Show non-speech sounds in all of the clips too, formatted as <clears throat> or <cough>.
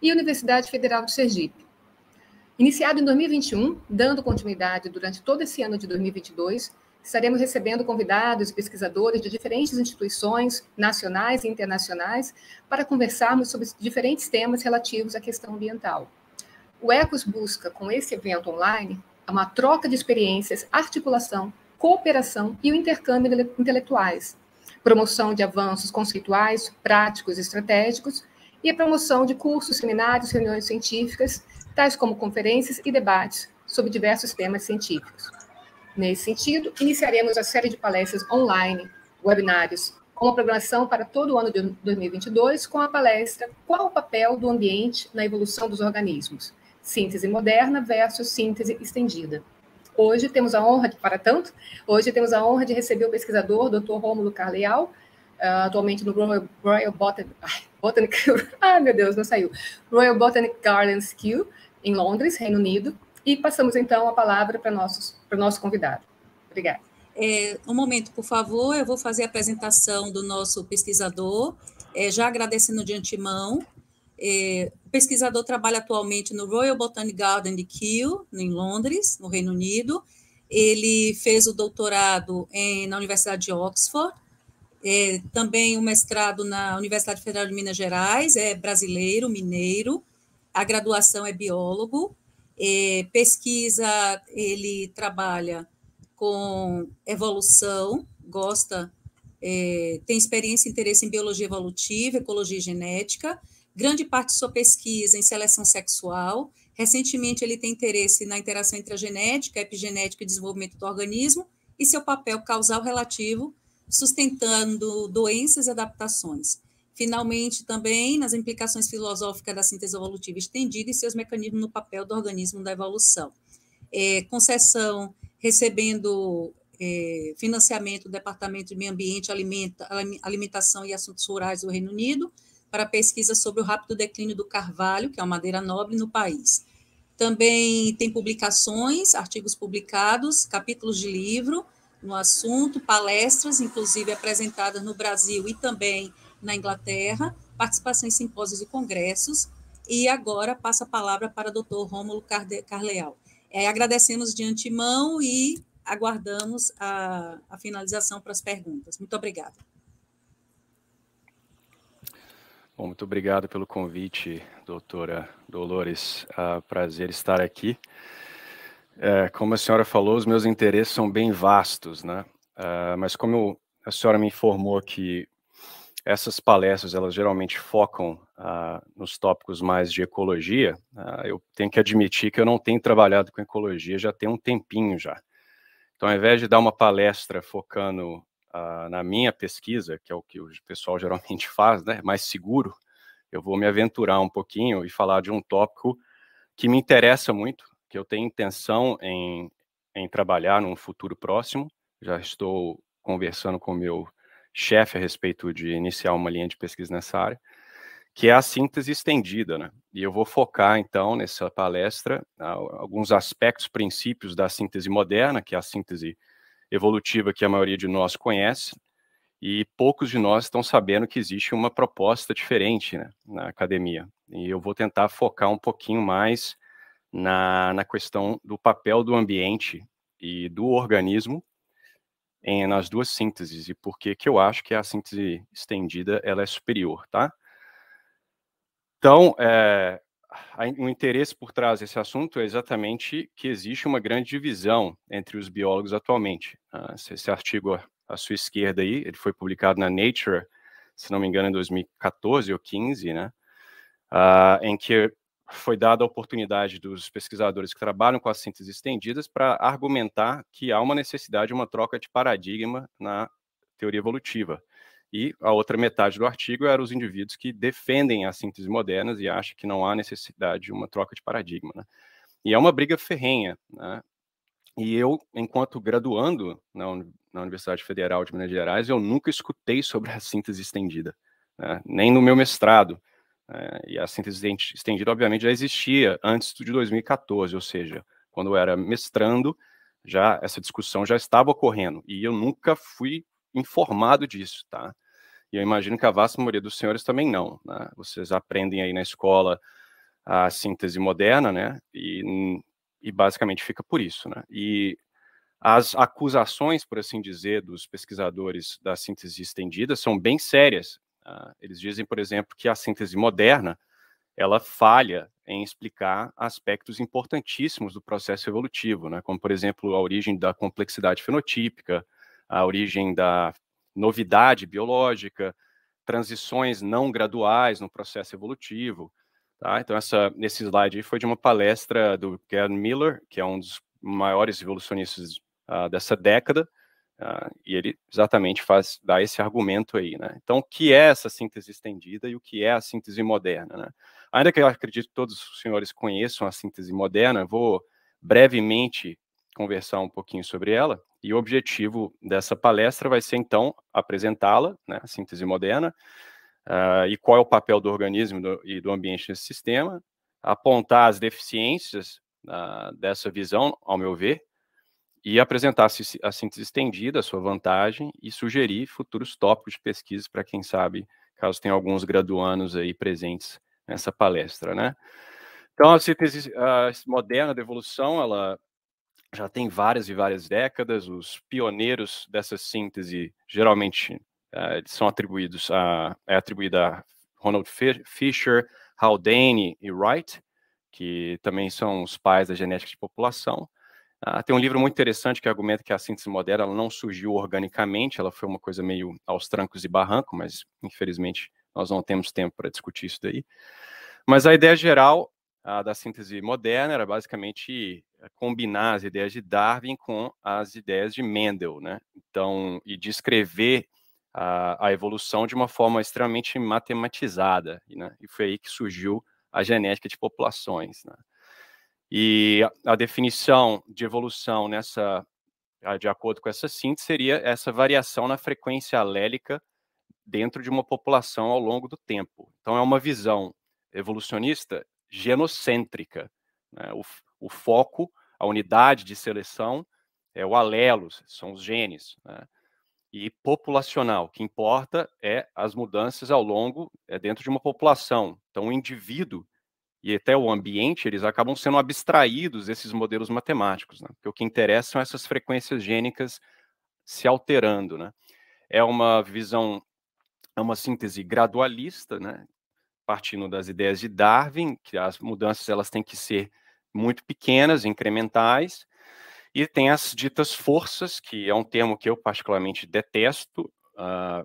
e Universidade Federal de Sergipe. Iniciado em 2021, dando continuidade durante todo esse ano de 2022, estaremos recebendo convidados e pesquisadores de diferentes instituições nacionais e internacionais para conversarmos sobre diferentes temas relativos à questão ambiental. O Ecos busca, com esse evento online, uma troca de experiências, articulação, cooperação e o intercâmbio intelectuais, promoção de avanços conceituais, práticos e estratégicos e a promoção de cursos, seminários, reuniões científicas, tais como conferências e debates sobre diversos temas científicos. Nesse sentido, iniciaremos a série de palestras online, webinários, com uma programação para todo o ano de 2022 com a palestra Qual o papel do ambiente na evolução dos organismos? Síntese moderna versus síntese estendida. Hoje temos a honra, de, para tanto, hoje temos a honra de receber o pesquisador Dr. Rômulo Carleal, uh, atualmente no Royal, Royal Botanic, <laughs> Botanic ah, <laughs> meu Deus, não saiu, Royal Botanic Gardens Kew, em Londres, Reino Unido, e passamos então a palavra para o nosso convidado. Obrigada. É, um momento, por favor, eu vou fazer a apresentação do nosso pesquisador, é, já agradecendo de antemão. É, o pesquisador trabalha atualmente no Royal Botanic Garden de Kew, em Londres, no Reino Unido. Ele fez o doutorado em, na Universidade de Oxford, é, também um mestrado na Universidade Federal de Minas Gerais, é brasileiro, mineiro, a graduação é biólogo, é, pesquisa, ele trabalha com evolução, gosta, é, tem experiência e interesse em biologia evolutiva, ecologia e genética, grande parte de sua pesquisa em seleção sexual, recentemente ele tem interesse na interação entre a genética, epigenética e desenvolvimento do organismo, e seu papel causal relativo sustentando doenças e adaptações. Finalmente, também nas implicações filosóficas da síntese evolutiva estendida e seus mecanismos no papel do organismo da evolução. É, concessão recebendo é, financiamento do Departamento de Meio Ambiente, Alimenta, Alimentação e Assuntos Rurais do Reino Unido para pesquisa sobre o rápido declínio do carvalho, que é uma madeira nobre, no país. Também tem publicações, artigos publicados, capítulos de livro, no assunto, palestras, inclusive apresentadas no Brasil e também na Inglaterra, participação em simpósios e congressos. E agora passo a palavra para o doutor Rômulo Carleal. É, agradecemos de antemão e aguardamos a, a finalização para as perguntas. Muito obrigada. Bom, muito obrigado pelo convite, doutora Dolores. Ah, prazer estar aqui. É, como a senhora falou, os meus interesses são bem vastos, né? Uh, mas como eu, a senhora me informou que essas palestras elas geralmente focam uh, nos tópicos mais de ecologia, uh, eu tenho que admitir que eu não tenho trabalhado com ecologia já tem um tempinho já. Então, ao invés de dar uma palestra focando ah, na minha pesquisa, que é o que o pessoal <laughs> geralmente faz, né, mais seguro, eu vou me aventurar um pouquinho e falar de um tópico que me interessa muito, que eu tenho intenção em, em trabalhar num futuro próximo. Já estou conversando com o meu chefe a respeito de iniciar uma linha de pesquisa nessa área, que é a síntese estendida, né? E eu vou focar, então, nessa palestra, alguns aspectos, princípios da síntese moderna, que é a síntese evolutiva que a maioria de nós conhece, e poucos de nós estão sabendo que existe uma proposta diferente né, na academia. E eu vou tentar focar um pouquinho mais na, na questão do papel do ambiente e do organismo em, nas duas sínteses e por que que eu acho que a síntese estendida ela é superior, tá? Então, é, o interesse por trás desse assunto é exatamente que existe uma grande divisão entre os biólogos atualmente. Ah, esse artigo à sua esquerda aí, ele foi publicado na Nature, se não me engano, em 2014 ou 15, né? Ah, em que foi dada a oportunidade dos pesquisadores que trabalham com as síntese estendidas para argumentar que há uma necessidade, de uma troca de paradigma na teoria evolutiva. E a outra metade do artigo era os indivíduos que defendem as sínteses modernas e acham que não há necessidade de uma troca de paradigma. Né? E é uma briga ferrenha. Né? E eu, enquanto graduando na, na Universidade Federal de Minas Gerais, eu nunca escutei sobre a síntese estendida, né? nem no meu mestrado. É, e a síntese estendida, obviamente, já existia antes de 2014, ou seja, quando eu era mestrando, já essa discussão já estava ocorrendo e eu nunca fui informado disso, tá? E eu imagino que a vasta maioria dos senhores também não. Né? Vocês aprendem aí na escola a síntese moderna, né? E, e basicamente fica por isso, né? E as acusações, por assim dizer, dos pesquisadores da síntese estendida são bem sérias. Ah, eles dizem, por exemplo, que a síntese moderna ela falha em explicar aspectos importantíssimos do processo evolutivo, né? como, por exemplo, a origem da complexidade fenotípica, a origem da novidade biológica, transições não graduais no processo evolutivo. Tá? Então, essa, esse slide foi de uma palestra do Ken Miller, que é um dos maiores evolucionistas uh, dessa década, Uh, e ele exatamente faz dá esse argumento aí, né? Então, o que é essa síntese estendida e o que é a síntese moderna? Né? Ainda que eu acredito que todos os senhores conheçam a síntese moderna, vou brevemente conversar um pouquinho sobre ela. E o objetivo dessa palestra vai ser então apresentá-la, né, a síntese moderna, uh, e qual é o papel do organismo do, e do ambiente nesse sistema, apontar as deficiências uh, dessa visão, ao meu ver, e apresentar a síntese estendida, a sua vantagem, e sugerir futuros tópicos de pesquisa para quem sabe, caso tenha alguns graduandos aí presentes nessa palestra, né? Então, a síntese a moderna da evolução, ela já tem várias e várias décadas, os pioneiros dessa síntese geralmente uh, são atribuídos a, é atribuída a Ronald Fisher, Haldane e Wright, que também são os pais da genética de população, ah, tem um livro muito interessante que argumenta que a síntese moderna não surgiu organicamente, ela foi uma coisa meio aos trancos e barranco, mas infelizmente nós não temos tempo para discutir isso daí. Mas a ideia geral ah, da síntese moderna era basicamente eh, combinar as ideias de Darwin com as ideias de Mendel, né? Então, e descrever a, a evolução de uma forma extremamente matematizada, né? E foi aí que surgiu a genética de populações, né? E a definição de evolução nessa, ah, de acordo com essa síntese, seria essa variação na frequência alélica dentro de uma população ao longo do tempo. Então, é uma visão evolucionista genocêntrica. Né? O, o, foco, a unidade de seleção, é o alelo, são os genes. Né? E populacional, o que importa é as mudanças ao longo, é dentro de uma população. Então, o indivíduo e até o ambiente, eles acabam sendo abstraídos desses modelos matemáticos, né? porque o que interessa são essas frequências gênicas se alterando. Né? É uma visão, é uma síntese gradualista, né? partindo das ideias de Darwin, que as mudanças elas têm que ser muito pequenas, incrementais, e tem as ditas forças, que é um termo que eu particularmente detesto, uh,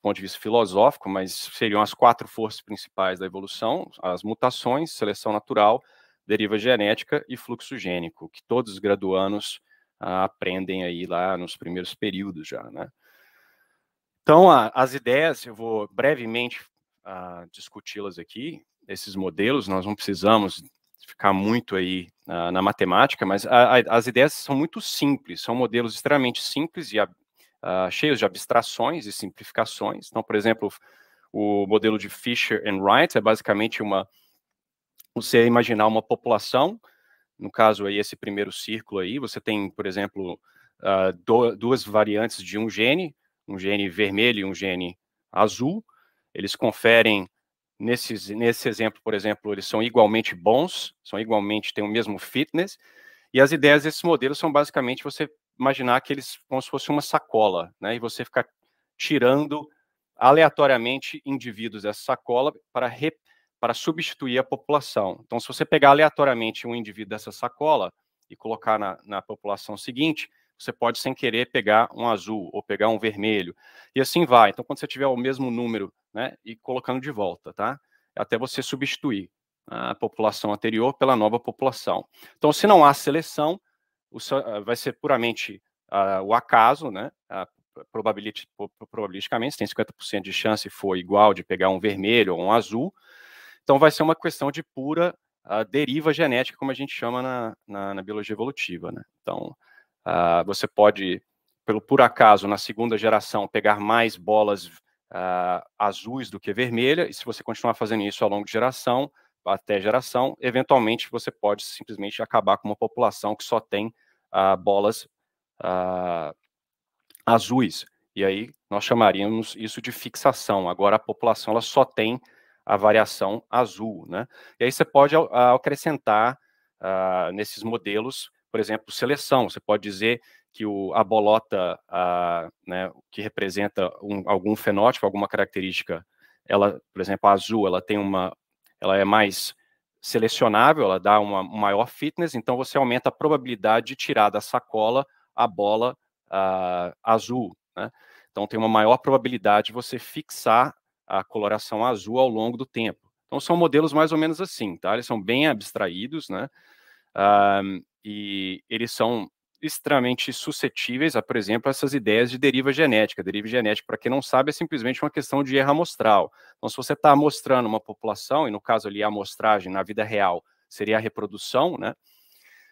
ponto de vista filosófico, mas seriam as quatro forças principais da evolução: as mutações, seleção natural, deriva genética e fluxo gênico, que todos os graduanos ah, aprendem aí lá nos primeiros períodos já, né? Então, ah, as ideias, eu vou brevemente ah, discuti-las aqui, esses modelos, nós não precisamos ficar muito aí ah, na matemática, mas a, a, as ideias são muito simples, são modelos extremamente simples e, a, uh, cheios de abstrações e simplificações. Então, por exemplo, o modelo de Fisher and Wright é basicamente uma você imaginar uma população, no caso aí esse primeiro círculo aí, você tem, por exemplo, uh, do, duas variantes de um gene, um gene vermelho e um gene azul, eles conferem nesses, nesse exemplo, por exemplo, eles são igualmente bons, são igualmente, têm o mesmo fitness, e as ideias desses modelos são basicamente você imaginar que eles como se fosse uma sacola, né? E você ficar tirando aleatoriamente indivíduos dessa sacola para para substituir a população. Então, se você pegar aleatoriamente um indivíduo dessa sacola e colocar na, na população seguinte, você pode sem querer pegar um azul ou pegar um vermelho e assim vai. Então, quando você tiver o mesmo número, né, e colocando de volta, tá? Até você substituir a população anterior pela nova população. Então, se não há seleção, o, ah, vai ser puramente uh, o acaso, né? Uh, probabilit, probabilisticamente, se tem 50% de chance for igual de pegar um vermelho ou um azul. Então, vai ser uma questão de pura uh, deriva genética, como a gente chama na, na, na biologia evolutiva, né? Então, você pode, pelo por acaso, na segunda geração, pegar mais bolas azuis do que vermelhas e se você continuar fazendo isso ao longo de geração, até geração, eventualmente você pode simplesmente acabar com uma população que só tem ah, bolas ah, azuis. E aí nós chamaríamos isso de fixação. Agora a população ela só tem a variação azul, né? E aí você pode ah, acrescentar nesses modelos, por exemplo, seleção. Você pode dizer que o, a bolota né, que representa um, algum fenótipo, alguma característica ela, por exemplo, a azul, ela tem uma ela é mais selecionável, ela dá uma, maior fitness, então você aumenta a probabilidade de tirar da sacola a bola uh, azul. Né? Então tem uma maior probabilidade de você fixar a coloração azul ao longo do tempo. Então são modelos mais ou menos assim, tá? Eles são bem abstraídos, né? Uh, e eles são extremamente suscetíveis a, por exemplo, essas ideias de deriva genética. Deriva genética, para quem não sabe, é simplesmente uma questão de erro amostral. Então, se você está amostrando uma população, e no caso ali a amostragem na vida real seria a reprodução, né?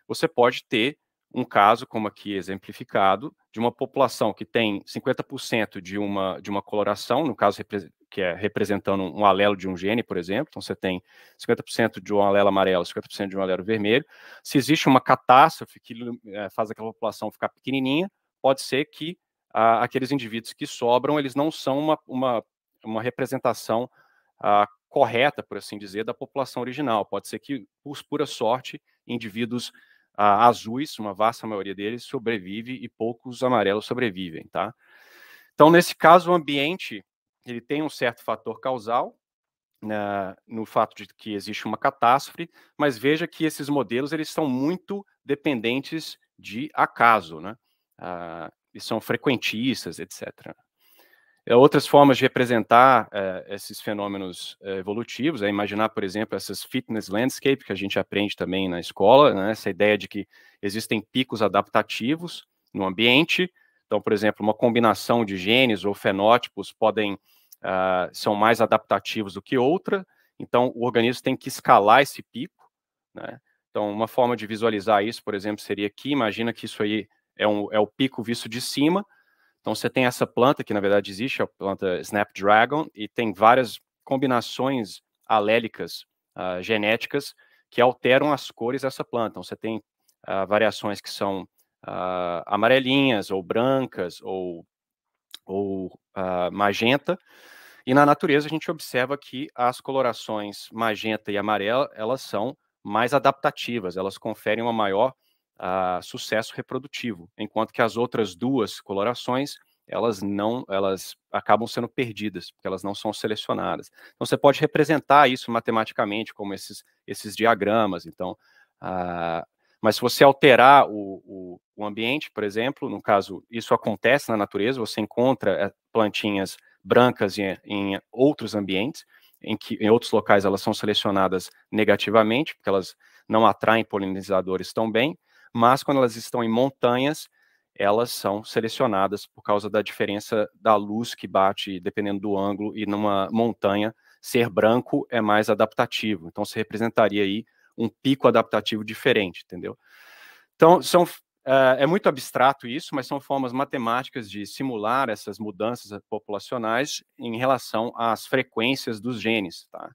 Você pode ter um caso, como aqui exemplificado, de uma população que tem 50% de uma, de uma coloração, no caso que é representando um alelo de um gene, por exemplo, então você tem 50% de um alelo amarelo, 50% de um alelo vermelho. Se existe uma catástrofe que é, faz aquela população ficar pequenininha, pode ser que ah, aqueles indivíduos que sobram, eles não são uma, uma, uma representação ah, correta, por assim dizer, da população original. Pode ser que, por pura sorte, indivíduos azuis, uma vasta maioria deles sobrevive e poucos amarelos sobrevivem, tá? Então, nesse caso, o ambiente ele tem um certo fator causal né, no fato de que existe uma catástrofe, mas veja que esses modelos eles são muito dependentes de acaso, né? Ah, e são frequentistas, etc. É, outras formas de representar eh, esses fenômenos eh, evolutivos é imaginar, por exemplo, essas fitness landscape que a gente aprende também na escola, né? essa ideia de que existem picos adaptativos no ambiente. Então, por exemplo, uma combinação de genes ou fenótipos podem uh, são mais adaptativos do que outra. Então, o organismo tem que escalar esse pico. Né? Então, uma forma de visualizar isso, por exemplo, seria aqui. Imagina que isso aí é, um, é o pico visto de cima então você tem essa planta que na verdade existe, a planta Snapdragon, e tem várias combinações alélicas uh, genéticas que alteram as cores dessa planta. Então você tem uh, variações que são uh, amarelinhas ou brancas ou, ou magenta. E na natureza a gente observa que as colorações magenta e amarela elas são mais adaptativas, elas conferem uma maior uh, sucesso reprodutivo, enquanto que as outras duas colorações elas não elas acabam sendo perdidas porque elas não são selecionadas então você pode representar isso matematicamente como esses esses diagramas então uh, mas se você alterar o, o, o, ambiente por exemplo no caso isso acontece na natureza você encontra eh, plantinhas brancas em, em outros ambientes em que em outros locais elas são selecionadas negativamente porque elas não atraem polinizadores tão bem mas quando elas estão em montanhas, elas são selecionadas por causa da diferença da luz que bate dependendo do ângulo e numa montanha ser branco é mais adaptativo. Então se representaria aí um pico adaptativo diferente, entendeu? Então são eh, é muito abstrato isso, mas são formas matemáticas de simular essas mudanças eh, populacionais em relação às frequências dos genes, tá?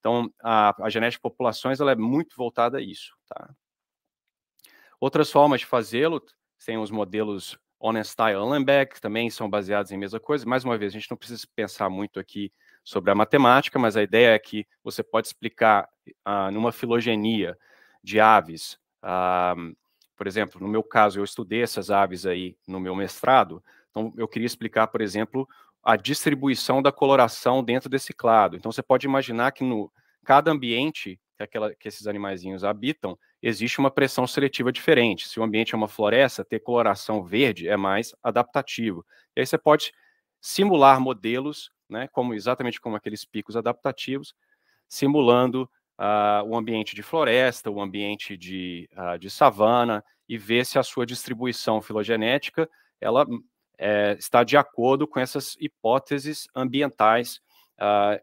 Então, a, a genética de populações ela é muito voltada a isso, tá? Outras formas de fazê-lo, tem os modelos Onenstein e Allenbeck, que também são baseados em mesma coisa. Mais uma vez, a gente não precisa pensar muito aqui sobre a matemática, mas a ideia é que você pode explicar ah, numa filogenia de aves. Ah, por exemplo, no meu caso, eu estudei essas aves aí no meu mestrado, então eu queria explicar, por exemplo, a distribuição da coloração dentro desse clado. Então você pode imaginar que no cada ambiente que, aquela, que esses animaizinhos habitam, existe uma pressão seletiva diferente. Se o ambiente é uma floresta, ter coloração verde é mais adaptativo. E aí você pode simular modelos, né, como exatamente como aqueles picos adaptativos, simulando uh, ah, o ambiente de floresta, o ambiente de, uh, de savana, e ver se a sua distribuição filogenética ela hum, é, está de acordo com essas hipóteses ambientais uh,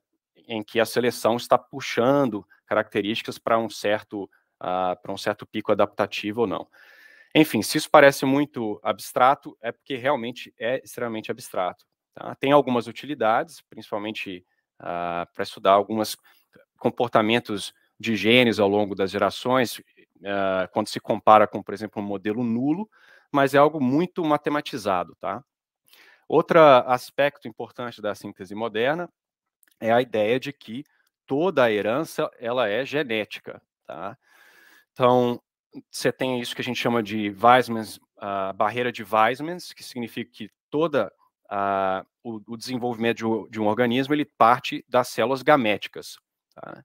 em que a seleção está puxando características para um certo ah, para um certo pico adaptativo ou não. Enfim, se isso parece muito abstrato, é porque realmente é extremamente abstrato. Tá? Tem algumas utilidades, principalmente ah, para estudar alguns comportamentos de genes ao longo das gerações, ah, quando se compara com, por exemplo, um modelo nulo, mas é algo muito matematizado. Tá? Outro aspecto importante da síntese moderna é a ideia de que toda a herança ela é genética. Tá? Então, você tem isso que a gente chama de Weismann's, uh, barreira de Weismann's, que significa que toda uh, o, o, desenvolvimento de um, de, um organismo ele parte das células gaméticas. Tá?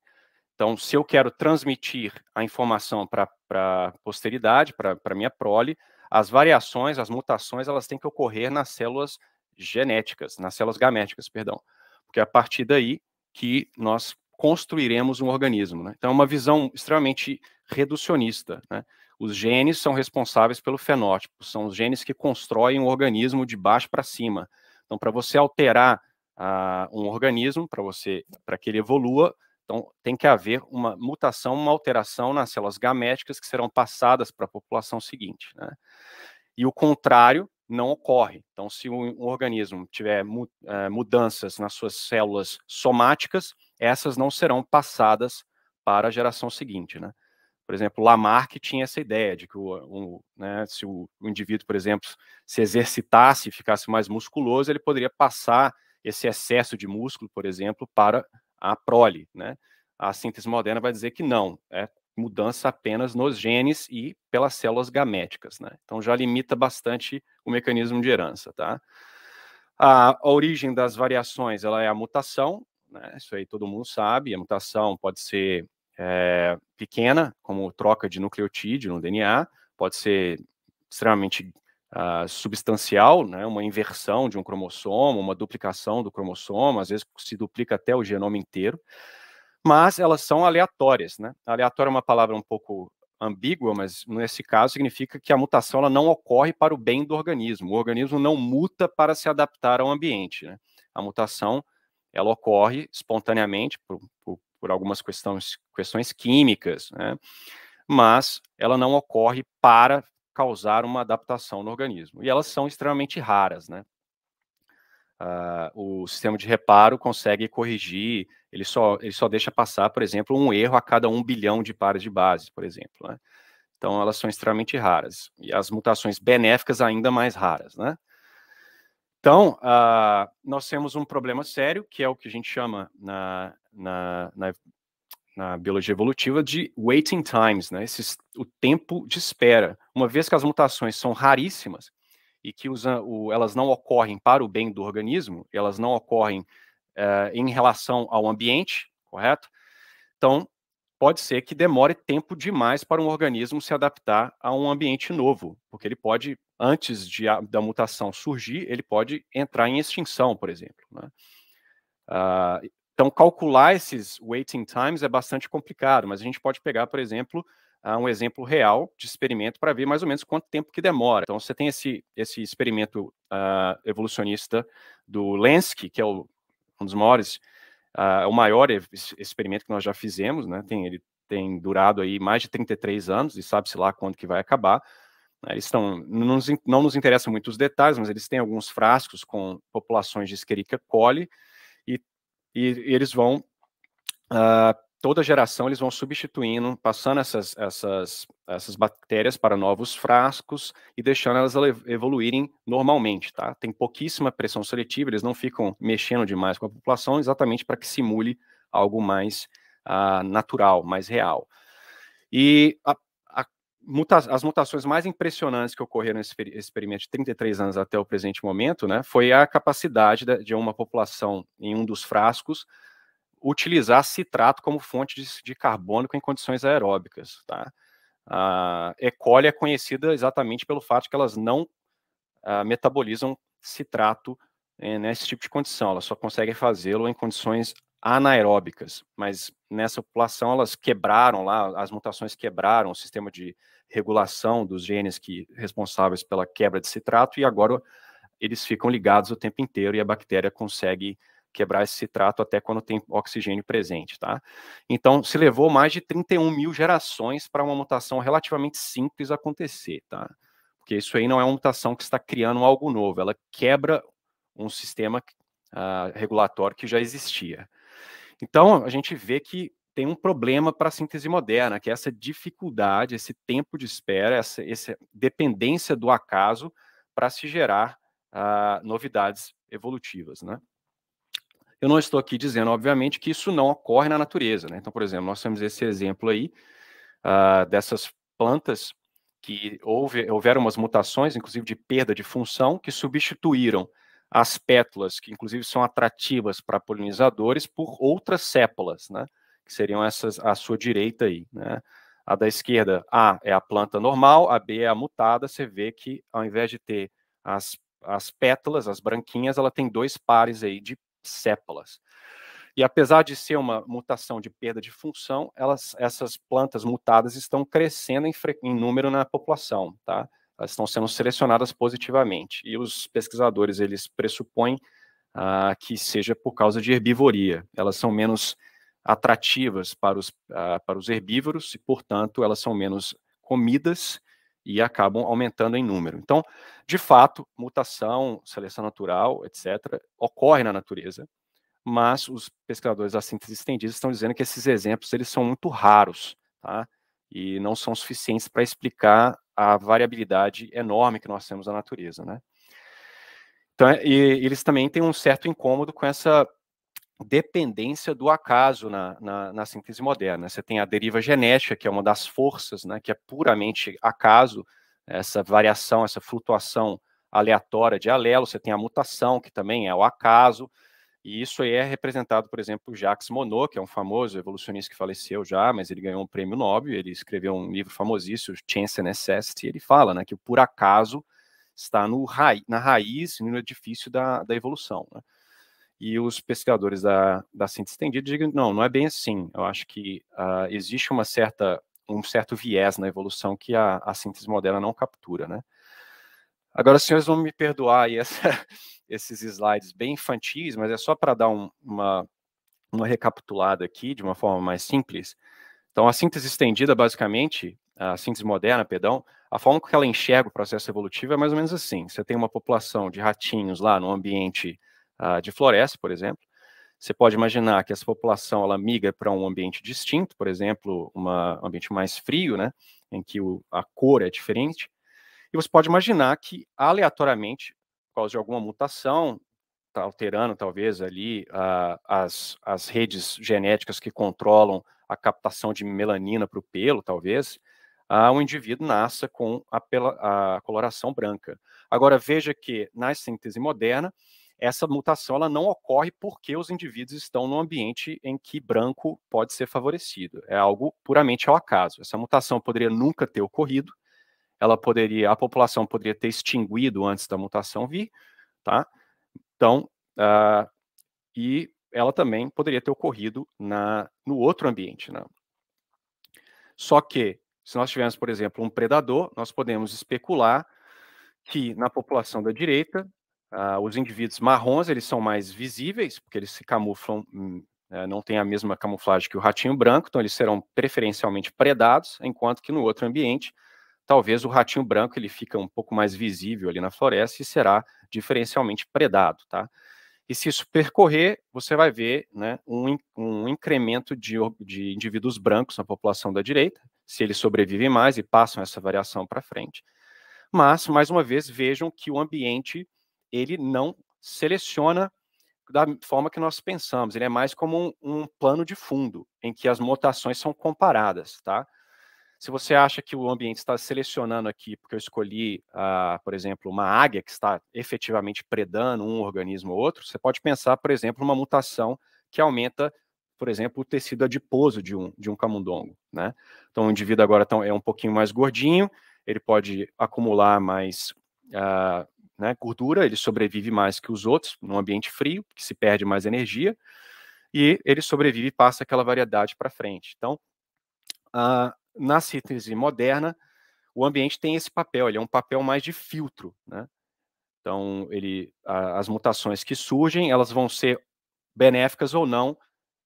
Então, se eu quero transmitir a informação para a posteridade, para a minha prole, as variações, as mutações, elas têm que ocorrer nas células genéticas, nas células gaméticas, perdão. Porque é a partir daí que nós construiremos um organismo. Né? Então, é uma visão extremamente reducionista. Né? Os genes são responsáveis pelo fenótipo, são os genes que constroem o um organismo de baixo para cima. Então, para você alterar uh, um organismo, para você, para que ele evolua, então tem que haver uma mutação, uma alteração nas células gaméticas que serão passadas para a população seguinte. Né? E o contrário não ocorre. Então, se um, um organismo tiver mu uh, mudanças nas suas células somáticas, essas não serão passadas para a geração seguinte, né? Por exemplo, Lamarck tinha essa ideia de que o, um, né, se o, indivíduo, por exemplo, se exercitasse e ficasse mais musculoso, ele poderia passar esse excesso de músculo, por exemplo, para a prole. Né? A síntese moderna vai dizer que não, é mudança apenas nos genes e pelas células gaméticas. Né? Então já limita bastante o mecanismo de herança. Tá? A, a origem das variações ela é a mutação, né? isso aí todo mundo sabe, a mutação pode ser é, pequena, como troca de nucleotídeo no DNA, pode ser extremamente uh, substancial, né, uma inversão de um cromossomo, uma duplicação do cromossomo, às vezes se duplica até o genoma inteiro, mas elas são aleatórias. Né? Aleatória é uma palavra um pouco ambígua, mas nesse caso significa que a mutação ela não ocorre para o bem do organismo. O organismo não muta para se adaptar ao ambiente. Né? A mutação ela ocorre espontaneamente por, por, por algumas questões, questões químicas, né? mas ela não ocorre para causar uma adaptação no organismo. E elas são extremamente raras, né? Ah, o sistema de reparo consegue corrigir, ele só, ele só deixa passar, por exemplo, um erro a cada um bilhão de pares de bases, por exemplo. Né? Então, elas são extremamente raras. E as mutações benéficas ainda mais raras, né? Então, ah, nós temos um problema sério, que é o que a gente chama na, na, na, na biologia evolutiva de waiting times, né? Esse, o tempo de espera. Uma vez que as mutações são raríssimas e que ah, o, elas não ocorrem para o bem do organismo, elas não ocorrem uh, em relação ao ambiente, correto? Então, pode ser que demore tempo demais para um organismo se adaptar a um ambiente novo, porque ele pode, antes de a, da mutação surgir, ele pode entrar em extinção, por exemplo. Né? Uh, então, calcular esses waiting times é bastante complicado, mas a gente pode pegar, por exemplo, ah, um exemplo real de experimento para ver mais ou menos quanto tempo que demora. Então, você tem esse, esse experimento uh, evolucionista do Lenski, que é o, um dos maiores, uh, o maior experimento que nós já fizemos, né? Tem, ele tem durado aí mais de 33 anos e sabe-se lá quando que vai acabar. Eles estão, não nos, não nos interessam muito os detalhes, mas eles têm alguns frascos com populações de Escherichia coli, e, e eles vão uh, toda geração eles vão substituindo, passando essas, essas, essas bactérias para novos frascos e deixando elas evoluírem normalmente, tá? Tem pouquíssima pressão seletiva, eles não ficam mexendo demais com a população, exatamente para que simule algo mais uh, natural, mais real. E muta as mutações mais impressionantes que ocorreram nesse experimento de 33 anos até o presente momento, né, foi a capacidade de uma população em um dos frascos utilizar citrato como fonte de, de carbônico em condições aeróbicas, tá? A E. coli é conhecida exatamente pelo fato que elas não ah, metabolizam citrato eh, nesse tipo de condição, elas só conseguem fazê-lo em condições anaeróbicas, mas nessa população elas quebraram lá, as mutações quebraram o sistema de regulação dos genes que responsáveis pela quebra de citrato e agora eles ficam ligados o tempo inteiro e a bactéria consegue quebrar esse citrato até quando tem oxigênio presente, tá? Então, se levou mais de 31 mil gerações para uma mutação relativamente simples acontecer, tá? Porque isso aí não é uma mutação que está criando algo novo, ela quebra um sistema uh, regulatório que já existia. Então, a gente vê que tem um problema para a síntese moderna, que é essa dificuldade, esse tempo de espera, essa, essa dependência do acaso para se gerar uh, novidades evolutivas, né? Eu não estou aqui dizendo, obviamente, que isso não ocorre na natureza, né? Então, por exemplo, nós temos esse exemplo aí uh, dessas plantas que houve, houveram umas mutações, inclusive de perda de função, que substituíram as pétalas, que inclusive são atrativas para polinizadores, por outras sépalas, né? Que seriam essas à sua direita aí, né? A da esquerda, A é a planta normal, a B é a mutada. Você vê que ao invés de ter as, as pétalas, as branquinhas, ela tem dois pares aí de sépalas. E apesar de ser uma mutação de perda de função, elas, essas plantas mutadas estão crescendo em, em número na população, tá? elas estão sendo selecionadas positivamente. E os pesquisadores, eles pressupõem ah, que seja por causa de herbivoria. Elas são menos atrativas para os, ah, para os herbívoros e, portanto, elas são menos comidas e acabam aumentando em número. Então, de fato, mutação, seleção natural, etc., ocorre na natureza, mas os pesquisadores da síntese estendida estão dizendo que esses exemplos eles são muito raros, tá? E não são suficientes para explicar a variabilidade enorme que nós temos na natureza, né? Então, é, e eles também têm um certo incômodo com essa dependência do acaso na, na, na, síntese moderna. Você tem a deriva genética, que é uma das forças, né, que é puramente acaso, essa variação, essa flutuação aleatória de alelo. Você tem a mutação, que também é o acaso. E isso aí é representado, por exemplo, por Jacques Monod, que é um famoso evolucionista que faleceu já, mas ele ganhou um prêmio Nobel, ele escreveu um livro famosíssimo, Chance and Necessity, ele fala né, que o por acaso está no raiz, na raiz, no edifício da, da evolução. Né? E os pesquisadores da, da ciência estendida dizem, não, não é bem assim. Eu acho que uh, existe uma certa, um certo viés na evolução que a, a síntese moderna não captura, né? Agora, senhores vão me perdoar aí essa, esses slides bem infantis, mas é só para dar um, uma, uma recapitulada aqui de uma forma mais simples. Então, a síntese estendida, basicamente, a síntese moderna, perdão, a forma que ela enxerga o processo evolutivo é mais ou menos assim. Você tem uma população de ratinhos lá no ambiente uh, de floresta, por exemplo. Você pode imaginar que essa população ela migra para um ambiente distinto, por exemplo, uma, um ambiente mais frio, né, em que o, a cor é diferente. E você pode imaginar que aleatoriamente por causa de alguma mutação, está alterando talvez ali uh, as, as redes genéticas que controlam a captação de melanina para o pelo, talvez, uh, ah, o indivíduo nasça com a, a coloração branca. Agora, veja que na síntese moderna, essa mutação ela não ocorre porque os indivíduos estão num ambiente em que branco pode ser favorecido. É algo puramente ao acaso. Essa mutação poderia nunca ter ocorrido, ela poderia, a população poderia ter extinguido antes da mutação vir, tá? Então, uh, e ela também poderia ter ocorrido na, no outro ambiente, né? Só que, se nós tivermos, por exemplo, um predador, nós podemos especular que na população da direita, uh, os indivíduos marrons, eles são mais visíveis, porque eles se camuflam, hum, é, não tem a mesma camuflagem que o ratinho branco, então eles serão preferencialmente predados, enquanto que no outro ambiente talvez o ratinho branco ele fica um pouco mais visível ali na floresta e será diferencialmente predado, tá? E se isso percorrer, você vai ver né, um, um incremento de, de indivíduos brancos na população da direita, se eles sobrevivem mais e passam essa variação para frente. Mas, mais uma vez, vejam que o ambiente ele não seleciona da forma que nós pensamos, ele é mais como um, um plano de fundo, em que as mutações são comparadas, tá? Se você acha que o ambiente está selecionando aqui, porque eu escolhi, uh, por exemplo, uma águia que está efetivamente predando um organismo ou outro, você pode pensar, por exemplo, uma mutação que aumenta, por exemplo, o tecido adiposo de um, de um camundongo. Né? Então, o indivíduo agora tá é um pouquinho mais gordinho, ele pode acumular mais uh, né, gordura, ele sobrevive mais que os outros num ambiente frio, que se perde mais energia, e ele sobrevive e passa aquela variedade para frente. Então, uh, na síntese moderna, o ambiente tem esse papel, ele é um papel mais de filtro, né? Então, ele, a, as mutações que surgem, elas vão ser benéficas ou não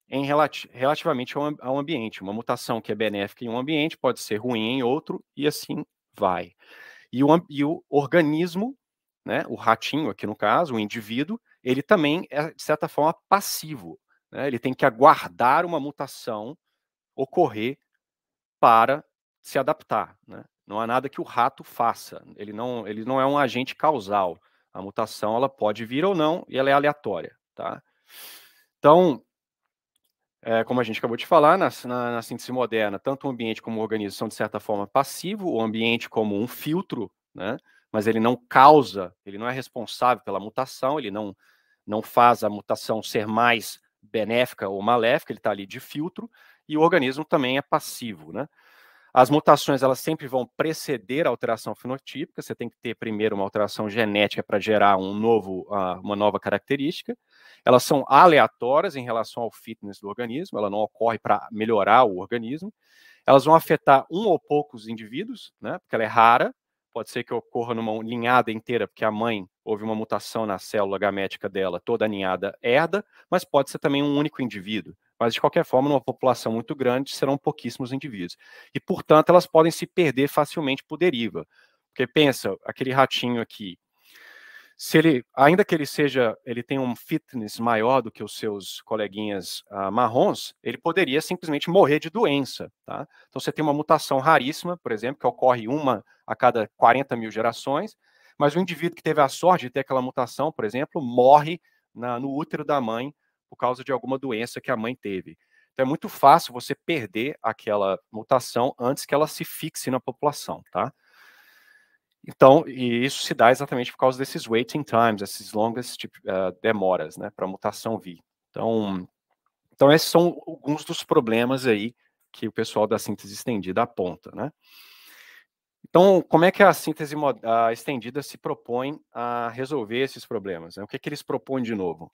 em relati relativamente ao, ao, ambiente. Uma mutação que é benéfica em um ambiente pode ser ruim em outro, e assim vai. E o, e o organismo, né, o ratinho aqui no caso, o indivíduo, ele também é, de certa forma, passivo. Né? Ele tem que aguardar uma mutação ocorrer para se adaptar. Né? Não há nada que o rato faça. Ele não, ele não é um agente causal. A mutação ela pode vir ou não e ela é aleatória. Tá? Então, é, como a gente acabou de falar, na, na, na, síntese moderna, tanto o ambiente como o organismo são, de certa forma, passivo, o ambiente como um filtro, né? mas ele não causa, ele não é responsável pela mutação, ele não, não faz a mutação ser mais benéfica ou maléfica, ele está ali de filtro, e o organismo também é passivo, né? As mutações elas sempre vão preceder a alteração fenotípica. Você tem que ter primeiro uma alteração genética para gerar um novo, ah, uma nova característica. Elas são aleatórias em relação ao fitness do organismo. Ela não ocorre para melhorar o organismo. Elas vão afetar um ou poucos indivíduos, né? Porque ela é rara. Pode ser que ocorra numa linhada inteira, porque a mãe houve uma mutação na célula gamética dela, toda a ninhada herda, mas pode ser também um único indivíduo. Mas, de qualquer forma, numa população muito grande, serão pouquíssimos indivíduos. E, portanto, elas podem se perder facilmente por deriva. Porque pensa, aquele ratinho aqui, se ele, ainda que ele seja, ele tenha um fitness maior do que os seus coleguinhas ah, marrons, ele poderia simplesmente morrer de doença, tá? Então você tem uma mutação raríssima, por exemplo, que ocorre uma a cada 40 mil gerações, mas o indivíduo que teve a sorte de ter aquela mutação, por exemplo, morre na, no útero da mãe por causa de alguma doença que a mãe teve. Então é muito fácil você perder aquela mutação antes que ela se fixe na população, tá? Então, e isso se dá exatamente por causa desses waiting times, essas longas tipo, uh, demoras, né, para a mutação vir. Então, então, esses são alguns dos problemas aí que o pessoal da síntese estendida aponta, né? Então, como é que a síntese uh, estendida se propõe a resolver esses problemas? Né? O que, é que eles propõem de novo?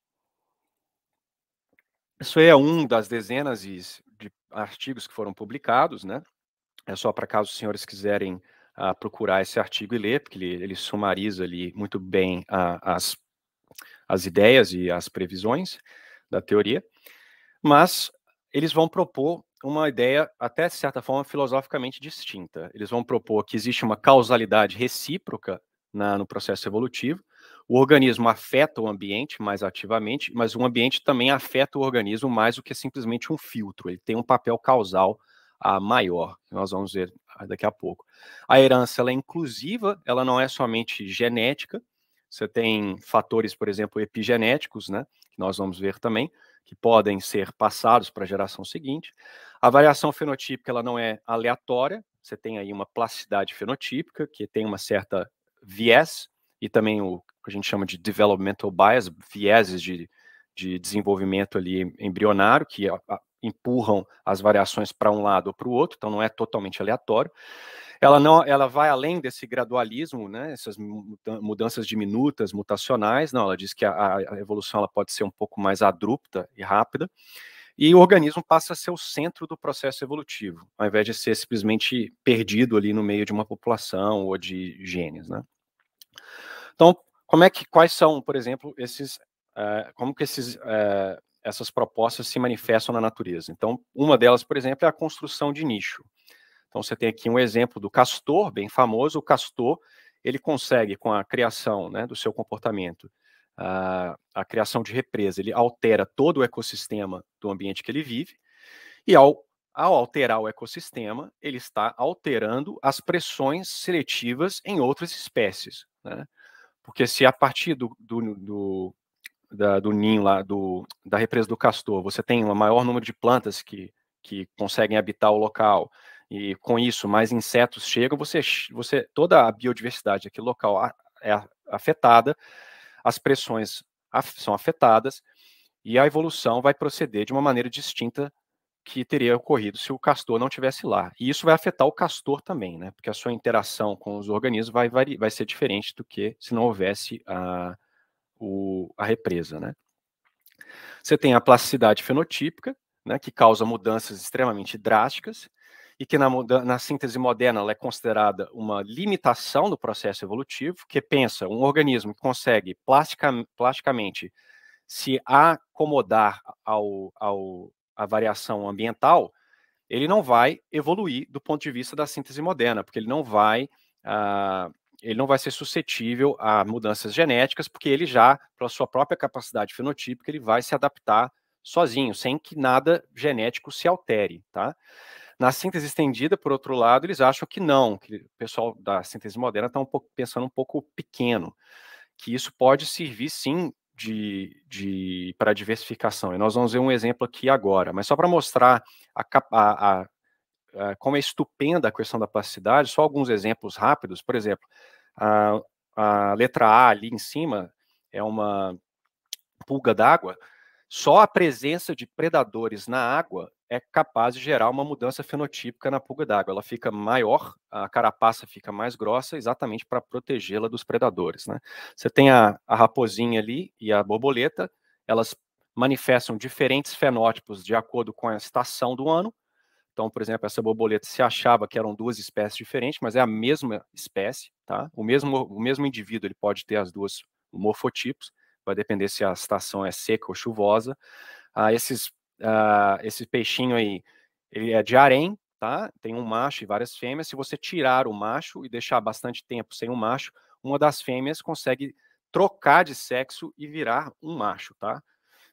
Isso é um das dezenas de, de artigos que foram publicados, né? É só para caso os senhores quiserem uh, procurar esse artigo e ler, porque ele, ele sumariza ali muito bem uh, as, as ideias e as previsões da teoria. Mas eles vão propor uma ideia, até de certa forma, filosoficamente distinta. Eles vão propor que existe uma causalidade recíproca na, no processo evolutivo, o organismo afeta o ambiente mais ativamente, mas o ambiente também afeta o organismo mais do que simplesmente um filtro. Ele tem um papel causal a maior, que nós vamos ver ah, daqui a pouco. A herança é inclusiva, ela não é somente genética. Você tem fatores, por exemplo, epigenéticos, né, que nós vamos ver também, que podem ser passados para a geração seguinte. A variação fenotípica ela não é aleatória. Você tem aí uma plasticidade fenotípica que tem uma certa viés e também o que a gente chama de developmental bias, vieses de, de desenvolvimento ali embrionário, que a, a, empurram as variações para um lado ou para o outro, então não é totalmente aleatório. Ela não, ela vai além desse gradualismo, né? Essas mudanças diminutas, mutacionais, não. Ela diz que a, a evolução ela pode ser um pouco mais abrupta e rápida, e o organismo passa a ser o centro do processo evolutivo, ao invés de ser simplesmente perdido ali no meio de uma população ou de genes, né? Então, como é que, quais são, por exemplo, esses, uh, como que esses, uh, essas propostas se manifestam na natureza? Então, uma delas, por exemplo, é a construção de nicho. Então, você tem aqui um exemplo do castor, bem famoso. O castor, ele consegue, com a criação né, do seu comportamento, a, ah, a criação de represa, ele altera todo o ecossistema do ambiente que ele vive, e ao, ao alterar o ecossistema, ele está alterando as pressões seletivas em outras espécies. Né? Porque se a partir do, do, do, da, do ninho lá, do, da represa do castor, você tem um maior número de plantas que, que conseguem habitar o local, e com isso mais insetos chegam, você, você toda a biodiversidade daquele local é afetada, as pressões são afetadas, e a evolução vai proceder de uma maneira distinta que teria ocorrido se o castor não tivesse lá. E isso vai afetar o castor também, né? Porque a sua interação com os organismos vai, vai, vai ser diferente do que se não houvesse a, o, a represa, né? Você tem a plasticidade fenotípica, né, que causa mudanças extremamente drásticas e que na, na síntese moderna ela é considerada uma limitação do processo evolutivo, que pensa um organismo que consegue plasticamente se acomodar ao, ao, a variação ambiental, ele não vai evoluir do ponto de vista da síntese moderna, porque ele não vai uh, ele não vai ser suscetível a mudanças genéticas, porque ele já, pela sua própria capacidade fenotípica, ele vai se adaptar sozinho, sem que nada genético se altere, tá? Na síntese estendida, por outro lado, eles acham que não, que o pessoal da síntese moderna está um pouco, pensando um pouco pequeno, que isso pode servir sim de, de para diversificação. E nós vamos ver um exemplo aqui agora, mas só para mostrar a, a, a, como é estupenda a questão da plasticidade, só alguns exemplos rápidos. Por exemplo, a, a letra A ali em cima é uma pulga d'água. Só a presença de predadores na água é capaz de gerar uma mudança fenotípica na pulga d'água. Ela fica maior, a carapaça fica mais grossa, exatamente para protegê-la dos predadores. Né? Você tem a, a raposinha ali e a borboleta, elas manifestam diferentes fenótipos de acordo com a estação do ano. Então, por exemplo, essa borboleta se achava que eram duas espécies diferentes, mas é a mesma espécie, tá? O mesmo, o mesmo indivíduo ele pode ter as duas morfotipos, vai depender se a estação é seca ou chuvosa. Ah, esses uh, esse peixinho aí, ele é de harém, tá? Tem um macho e várias fêmeas. Se você tirar o macho e deixar bastante tempo sem o um macho, uma das fêmeas consegue trocar de sexo e virar um macho, tá?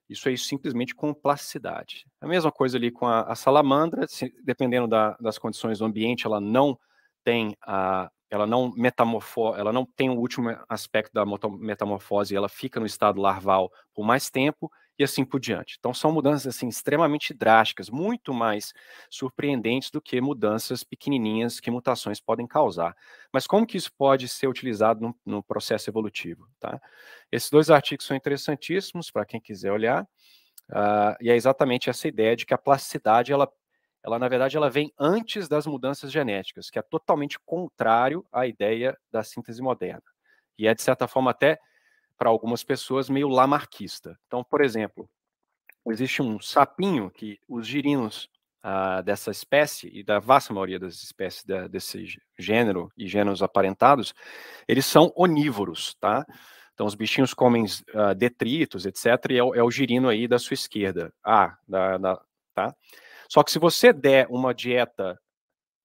Isso aí simplesmente com plasticidade. A mesma coisa ali com a, a salamandra, se, dependendo da, das condições do ambiente, ela não tem a, ela não metamorfo, ela não tem o último aspecto da metamorfose, ela fica no estado larval por mais tempo e assim por diante. Então são mudanças assim extremamente drásticas, muito mais surpreendentes do que mudanças pequenininhas que mutações podem causar. Mas como que isso pode ser utilizado no, no processo evolutivo? Tá? Esses dois artigos são interessantíssimos para quem quiser olhar. Uh, e é exatamente essa ideia de que a plasticidade ela ela na verdade ela vem antes das mudanças genéticas, que é totalmente contrário à ideia da síntese moderna. E é de certa forma até para algumas pessoas, meio lamarquista. Então, por exemplo, existe um sapinho que os girinos ah, dessa espécie, e da vasta maioria das espécies da, desse gênero e gêneros aparentados, eles são onívoros, tá? Então, os bichinhos comem ah, detritos, etc., e é o, é o, girino aí da sua esquerda. Ah, da, da, tá? Só que se você der uma dieta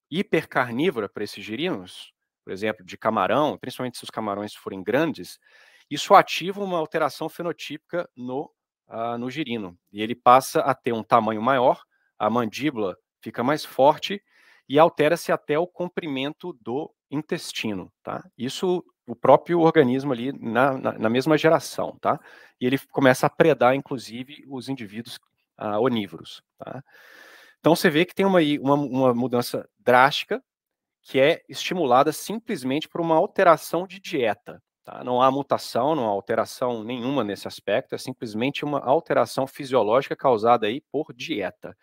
hipercarnívora para esses girinos, por exemplo, de camarão, principalmente se os camarões forem grandes, isso ativa uma alteração fenotípica no, uh, no girino e ele passa a ter um tamanho maior, a mandíbula fica mais forte e altera-se até o comprimento do intestino, tá? Isso o próprio organismo ali na, na, na, mesma geração, tá? E ele começa a predar, inclusive, os indivíduos ah, onívoros, tá? Então você vê que tem uma, uma, uma mudança drástica que é estimulada simplesmente por uma alteração de dieta, Tá? Não há mutação, não há alteração nenhuma nesse aspecto, é simplesmente uma alteração fisiológica causada aí por dieta.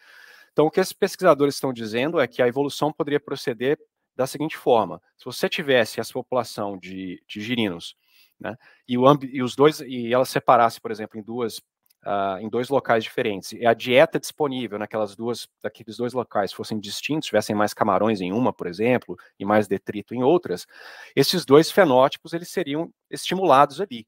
Então, o que esses pesquisadores estão dizendo é que a evolução poderia proceder da seguinte forma: se você tivesse essa população de, de girinos né, e, o, e os dois e ela separasse, por exemplo, em duas uh, em dois locais diferentes, e a dieta disponível naquelas duas, daqueles dois locais fossem distintos, tivessem mais camarões em uma, por exemplo, e mais detrito em outras, esses dois fenótipos eles seriam estimulados ali.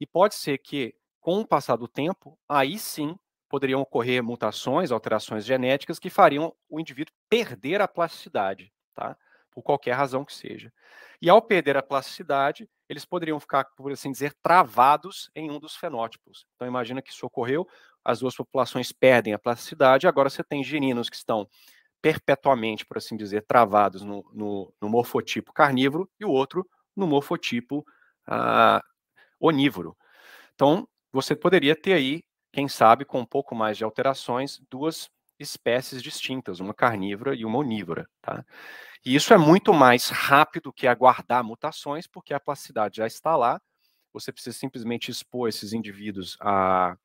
E pode ser que, com o passar do tempo, aí sim poderiam ocorrer mutações, alterações genéticas que fariam o indivíduo perder a plasticidade, tá? Por qualquer razão que seja. E ao perder a plasticidade, eles poderiam ficar, por assim dizer, travados em um dos fenótipos. Então imagina que isso ocorreu, as duas populações perdem a plasticidade, agora você tem geninos que estão perpetuamente, por assim dizer, travados no, no, no morfotipo carnívoro e o outro no morfotipo ah, onívoro. Então, você poderia ter aí, quem sabe, com um pouco mais de alterações, duas espécies distintas, uma carnívora e uma onívora. Tá? E isso é muito mais rápido que aguardar mutações, porque a plasticidade já está lá, você precisa simplesmente expor esses indivíduos a,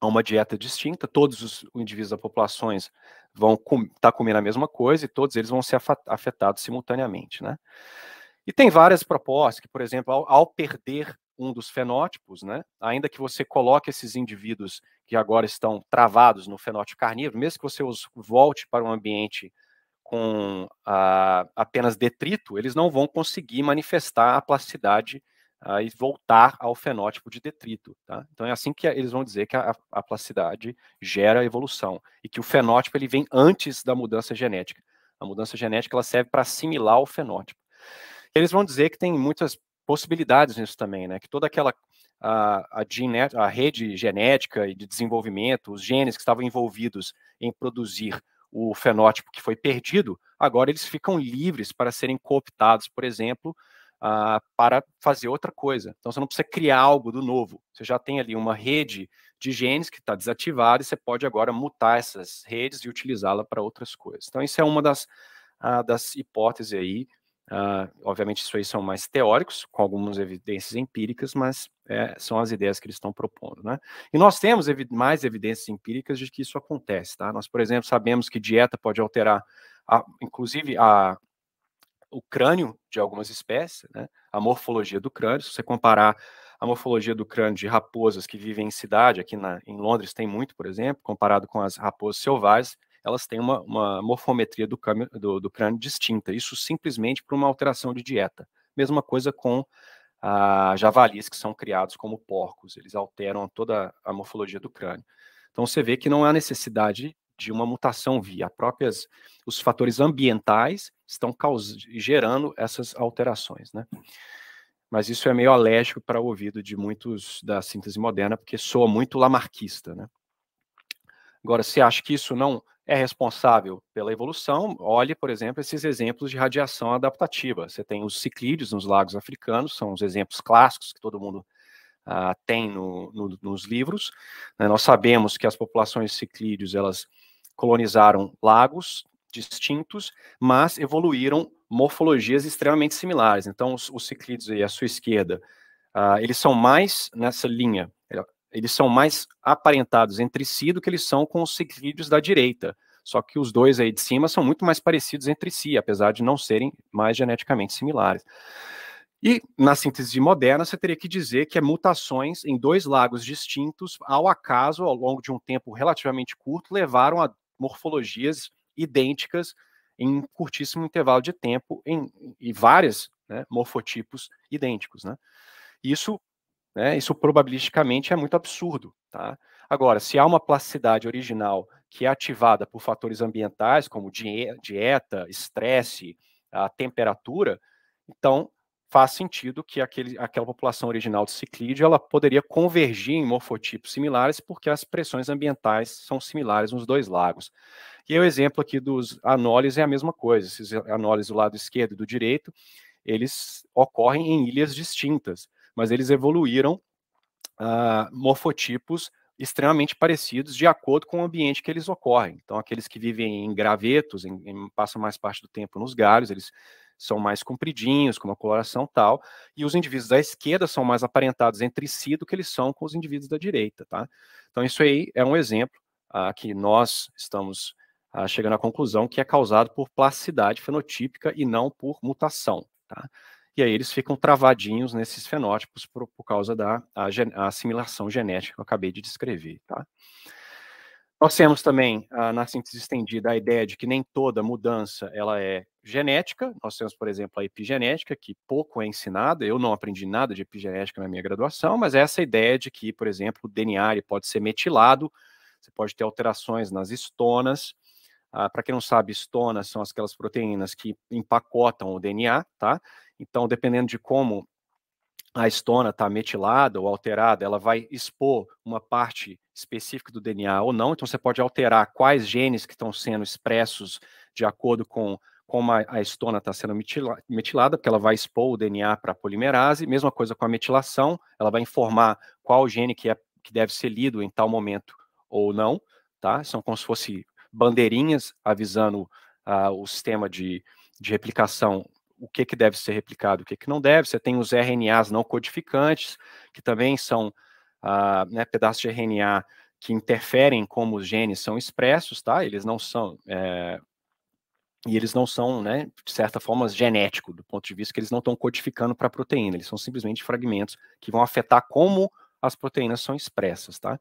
a uma dieta distinta, todos os indivíduos da populações vão estar com, tá comendo a mesma coisa e todos eles vão ser afetados simultaneamente. Né? E tem várias propostas que, por exemplo, ao, ao perder um dos fenótipos, né, ainda que você coloque esses indivíduos que agora estão travados no fenótipo carnívoro, mesmo que você os volte para um ambiente com ah, apenas detrito, eles não vão conseguir manifestar a plasticidade ah, e voltar ao fenótipo de detrito. Tá? Então é assim que eles vão dizer que a, a plasticidade gera a evolução e que o fenótipo ele vem antes da mudança genética. A mudança genética ela serve para assimilar o fenótipo. Eles vão dizer que tem muitas possibilidades nisso também, né? Que toda aquela a, a, genet, a rede genética e de desenvolvimento, os genes que estavam envolvidos em produzir o fenótipo que foi perdido, agora eles ficam livres para serem cooptados, por exemplo, uh, para fazer outra coisa. Então você não precisa criar algo do novo. Você já tem ali uma rede de genes que está desativada e você pode agora mutar essas redes e utilizá-la para outras coisas. Então isso é uma das, uh, das hipóteses aí Uh, obviamente, isso aí são mais teóricos, com algumas evidências empíricas, mas é, são as ideias que eles estão propondo, né? E nós temos evi mais evidências empíricas de que isso acontece, tá? Nós, por exemplo, sabemos que dieta pode alterar, a, inclusive, a, o crânio de algumas espécies, né? A morfologia do crânio, se você comparar a morfologia do crânio de raposas que vivem em cidade, aqui na, em Londres tem muito, por exemplo, comparado com as raposas selvagens, elas têm uma, uma morfometria do, câmbio, do, do crânio distinta, isso simplesmente por uma alteração de dieta. Mesma coisa com ah, javalis que são criados como porcos, eles alteram toda a morfologia do crânio. Então você vê que não há necessidade de uma mutação via próprias os fatores ambientais estão gerando essas alterações, né? Mas isso é meio alérgico para o ouvido de muitos da síntese moderna, porque soa muito lamarquista, né? Agora, você acha que isso não é responsável pela evolução. Olhe, por exemplo, esses exemplos de radiação adaptativa. Você tem os ciclídeos nos lagos africanos, são os exemplos clássicos que todo mundo ah, tem no, no, nos livros. Né. Nós sabemos que as populações ciclídeos elas colonizaram lagos distintos, mas evoluíram morfologias extremamente similares. Então, os, os ciclídeos aí à sua esquerda, ah, eles são mais nessa linha eles são mais aparentados entre si do que eles são com os seguidos da direita. Só que os dois aí de cima são muito mais parecidos entre si, apesar de não serem mais geneticamente similares. E na síntese moderna, você teria que dizer que é mutações em dois lagos distintos, ao acaso, ao longo de um tempo relativamente curto, levaram a morfologias idênticas em um curtíssimo intervalo de tempo em, e vários né, morfotipos idênticos. Né? Isso né? Isso probabilisticamente é muito absurdo. Tá? Agora, se há uma plasticidade original que é ativada por fatores ambientais, como dieta, estresse, a temperatura, então faz sentido que aquele, aquela população original de ciclídeo ela poderia convergir em morfotipos similares, porque as pressões ambientais são similares nos dois lagos. E o exemplo aqui dos anoles é a mesma coisa. Esses anoles do lado esquerdo e do direito, eles ocorrem em ilhas distintas mas eles evoluíram uh, morfotipos extremamente parecidos de acordo com o ambiente que eles ocorrem. Então, aqueles que vivem em gravetos, em, em, passam mais parte do tempo nos galhos, eles são mais compridinhos, com uma coloração tal, e os indivíduos da esquerda são mais aparentados entre si do que eles são com os indivíduos da direita, tá? Então, isso aí é um exemplo uh, que nós estamos ah, chegando à conclusão que é causado por plasticidade fenotípica e não por mutação, tá? e aí eles ficam travadinhos nesses fenótipos por, por causa da a, a assimilação genética que eu acabei de descrever, tá? Nós temos também, na síntese estendida, a ideia de que nem toda mudança ela é genética. Nós temos, por exemplo, a epigenética, que pouco é ensinada. Eu não aprendi nada de epigenética na minha graduação, mas é essa ideia de que, por exemplo, o DNA pode ser metilado, você pode ter alterações nas estonas, ah, Para quem não sabe, estonas são aquelas proteínas que empacotam o DNA, tá? Então, dependendo de como a estona está metilada ou alterada, ela vai expor uma parte específica do DNA ou não. Então, você pode alterar quais genes que estão sendo expressos de acordo com como a, a estona está sendo metila, metilada, porque ela vai expor o DNA para a polimerase. Mesma coisa com a metilação, ela vai informar qual gene que, é, que deve ser lido em tal momento ou não. Tá? São como se fosse bandeirinhas avisando ah, o sistema de, de replicação o que, que deve ser replicado, o que, que não deve. Você tem os RNAs não codificantes, que também são ah, né, pedaços de RNA que interferem como os genes são expressos, tá? Eles não são. É, e eles não são, né, de certa forma, genético, do ponto de vista que eles não estão codificando para a proteína, eles são simplesmente fragmentos que vão afetar como as proteínas são expressas, tá?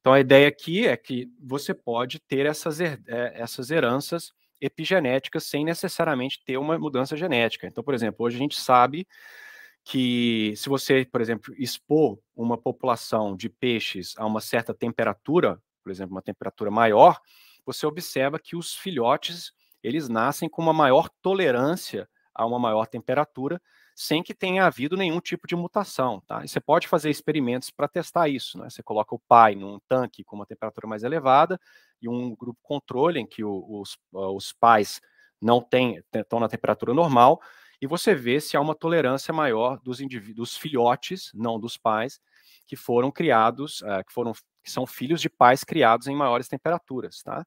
Então, a ideia aqui é que você pode ter essas, her é, essas heranças epigenéticas sem necessariamente ter uma mudança genética. Então, por exemplo, hoje a gente sabe que se você, por exemplo, expor uma população de peixes a uma certa temperatura, por exemplo, uma temperatura maior, você observa que os filhotes, eles nascem com uma maior tolerância a uma maior temperatura sem que tenha havido nenhum tipo de mutação. Tá? E você pode fazer experimentos para testar isso. Né? Você coloca o pai num tanque com uma temperatura mais elevada e um grupo controle em que o, os, ah, os pais não têm, estão na temperatura normal, e você vê se há uma tolerância maior dos, indivíduos filhotes, não dos pais, que foram criados, uh, que foram que são filhos de pais criados em maiores temperaturas, tá?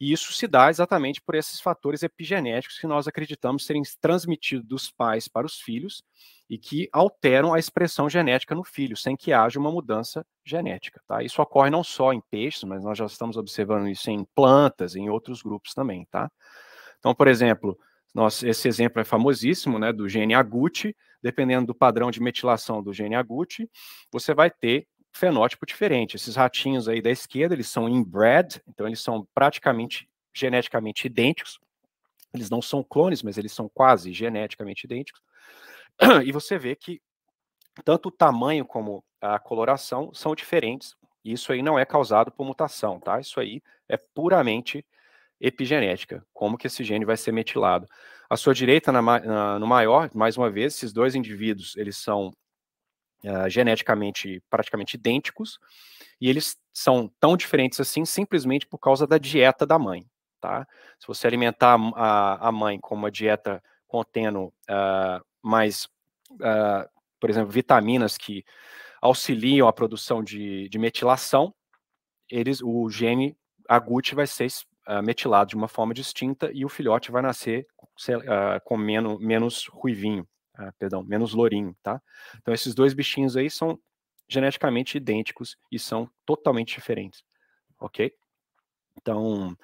E isso se dá exatamente por esses fatores epigenéticos que nós acreditamos serem transmitidos dos pais para os filhos e que alteram a expressão genética no filho, sem que haja uma mudança genética. Tá? Isso ocorre não só em peixes, mas nós já estamos observando isso em plantas, em outros grupos também. Tá? Então, por exemplo, nós, esse exemplo é famosíssimo, né, do gene agouti, dependendo do padrão de metilação do gene agouti, você vai ter fenótipo diferente. Esses ratinhos aí da esquerda, eles são inbred, então eles são praticamente geneticamente idênticos. Eles não são clones, mas eles são quase geneticamente idênticos. <clears throat> E você vê que tanto o tamanho como a coloração são diferentes. E isso aí não é causado por mutação, tá? Isso aí é puramente epigenética, como que esse gene vai ser metilado. À sua direita, na, na, no maior, mais uma vez, esses dois indivíduos, eles são uh, geneticamente praticamente idênticos, e eles são tão diferentes assim simplesmente por causa da dieta da mãe. Tá? Se você alimentar a, a mãe com uma dieta contendo uh, mais, uh, por exemplo, vitaminas que auxiliam a produção de, de metilação, eles, o gene agute vai ser uh, metilado de uma forma distinta e o filhote vai nascer com menos, menos ruivinho ah, perdão, menos lourinho, tá? Então esses dois bichinhos aí são geneticamente idênticos e são totalmente diferentes, ok? Então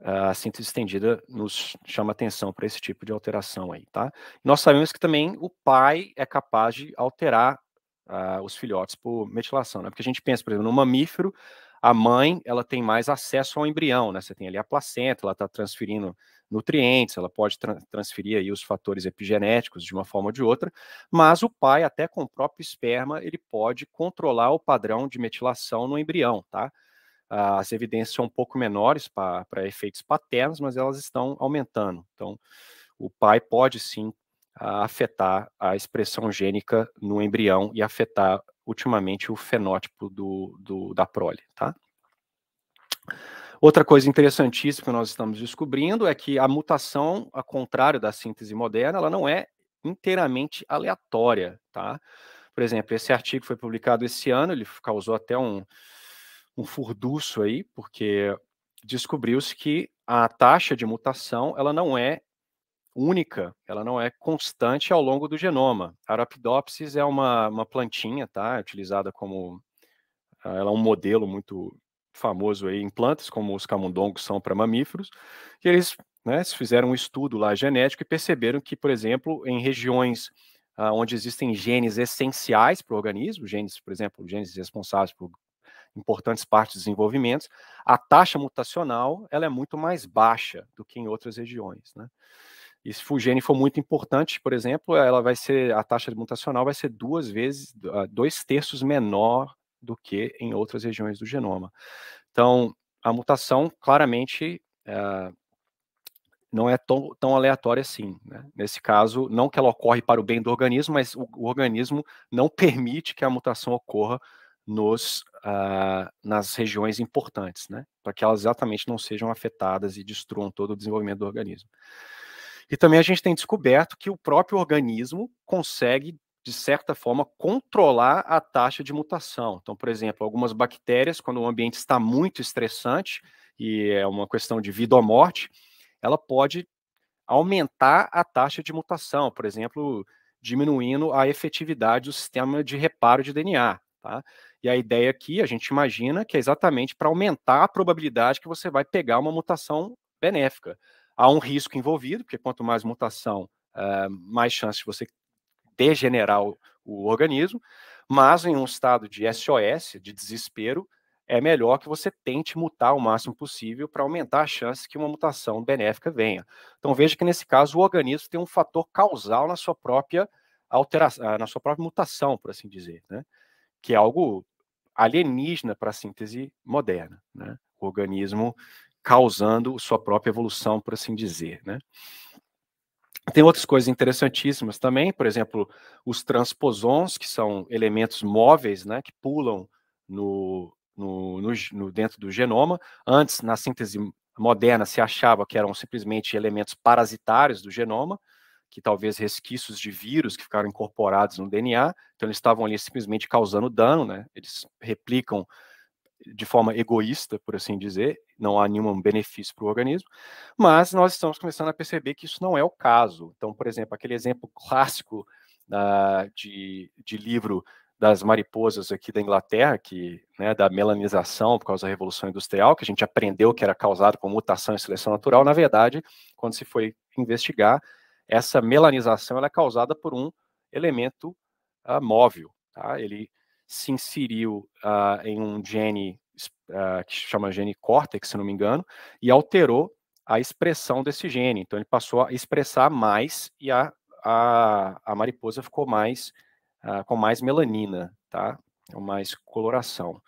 a síntese estendida nos chama atenção para esse tipo de alteração aí, tá? Nós sabemos que também o pai é capaz de alterar ah, os filhotes por metilação, né? Porque a gente pensa, por exemplo, no mamífero, a mãe ela tem mais acesso ao embrião, né? Você tem ali a placenta, ela está transferindo nutrientes, ela pode tra transferir aí os fatores epigenéticos de uma forma ou de outra, mas o pai, até com o próprio esperma, ele pode controlar o padrão de metilação no embrião, tá? As evidências são um pouco menores para efeitos paternos, mas elas estão aumentando. Então, o pai pode sim a afetar a expressão gênica no embrião e afetar ultimamente o fenótipo do, do, da prole, tá? Outra coisa interessantíssima que nós estamos descobrindo é que a mutação, ao contrário da síntese moderna, ela não é inteiramente aleatória, tá? Por exemplo, esse artigo foi publicado esse ano, ele causou até um, um furduço aí, porque descobriu-se que a taxa de mutação ela não é única, ela não é constante ao longo do genoma. A Arapidopsis é uma, uma plantinha, tá? É utilizada como. Ah, ela é um modelo muito famoso aí em plantas, como os camundongos são para mamíferos, eles né, fizeram um estudo lá genético e perceberam que, por exemplo, em regiões ah, onde existem genes essenciais para o organismo, genes, por exemplo, genes responsáveis por importantes partes dos desenvolvimentos, a taxa mutacional ela é muito mais baixa do que em outras regiões. Né? E se o gene for muito importante, por exemplo, ela vai ser a taxa mutacional vai ser duas vezes, ah, dois terços menor do que em outras regiões do genoma. Então, a mutação claramente é, não é tão, tão aleatória assim. Né? Nesse caso, não que ela ocorre para o bem do organismo, mas o, o organismo não permite que a mutação ocorra nos, uh, nas regiões importantes, né? para que elas exatamente não sejam afetadas e destruam todo o desenvolvimento do organismo. E também a gente tem descoberto que o próprio organismo consegue, de certa forma, controlar a taxa de mutação. Então, por exemplo, algumas bactérias, quando o ambiente está muito estressante, e é uma questão de vida ou morte, ela pode aumentar a taxa de mutação, por exemplo, diminuindo a efetividade do sistema de reparo de DNA. Tá? E a ideia aqui, a gente imagina que é exatamente para aumentar a probabilidade que você vai pegar uma mutação benéfica. Há um risco envolvido, porque quanto mais mutação, uh, mais chance de você degenerar o, o organismo, mas em um estado de SOS, de desespero, é melhor que você tente mutar o máximo possível para aumentar a chance que uma mutação benéfica venha. Então veja que nesse caso o organismo tem um fator causal na sua própria alteração, ah, na sua própria mutação, por assim dizer, né? que é algo alienígena para a síntese moderna. Né? O organismo causando sua própria evolução, por assim dizer, né? Tem outras coisas interessantíssimas também, por exemplo, os transposons, que são elementos móveis, né, que pulam no, no, no, no dentro do genoma. Antes, na síntese moderna, se achava que eram simplesmente elementos parasitários do genoma, que talvez resquícios de vírus que ficaram incorporados no DNA, então eles estavam ali simplesmente causando dano, né? Eles replicam de forma egoísta, por assim dizer, não há nenhum benefício para o organismo, mas nós estamos começando a perceber que isso não é o caso. Então, por exemplo, aquele exemplo clássico ah, de, de livro das mariposas aqui da Inglaterra, que né, da melanização por causa da Revolução Industrial, que a gente aprendeu que era causado por mutação e seleção natural, na verdade, quando se foi investigar, essa melanização é causada por um elemento uh, móvel. Tá? Ele se inseriu uh, em um gene uh, que chama gene córtex, se não me engano, e alterou a expressão desse gene. Então, ele passou a expressar mais e a, a, a mariposa ficou mais uh, com mais melanina, tá? Mais coloração.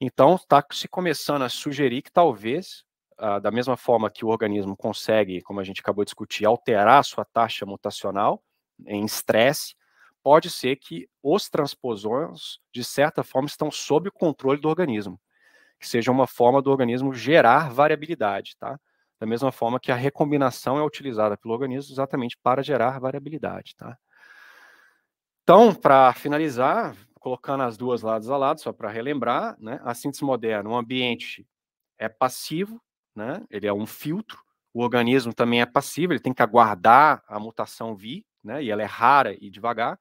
Então, está se começando a sugerir que talvez Uh, da mesma forma que o organismo consegue, como a gente acabou de discutir, alterar a sua taxa mutacional em estresse, pode ser que os transposons, de certa forma, estão sob o controle do organismo, que seja uma forma do organismo gerar variabilidade, tá? Da mesma forma que a recombinação é utilizada pelo organismo exatamente para gerar variabilidade, tá? Então, para finalizar, colocando as duas lados a lado, só para relembrar, né? A síntese moderna, o ambiente é passivo, né? Ele é um filtro. O organismo também é passivo, ele tem que aguardar a mutação vir, né, e ela é rara e devagar.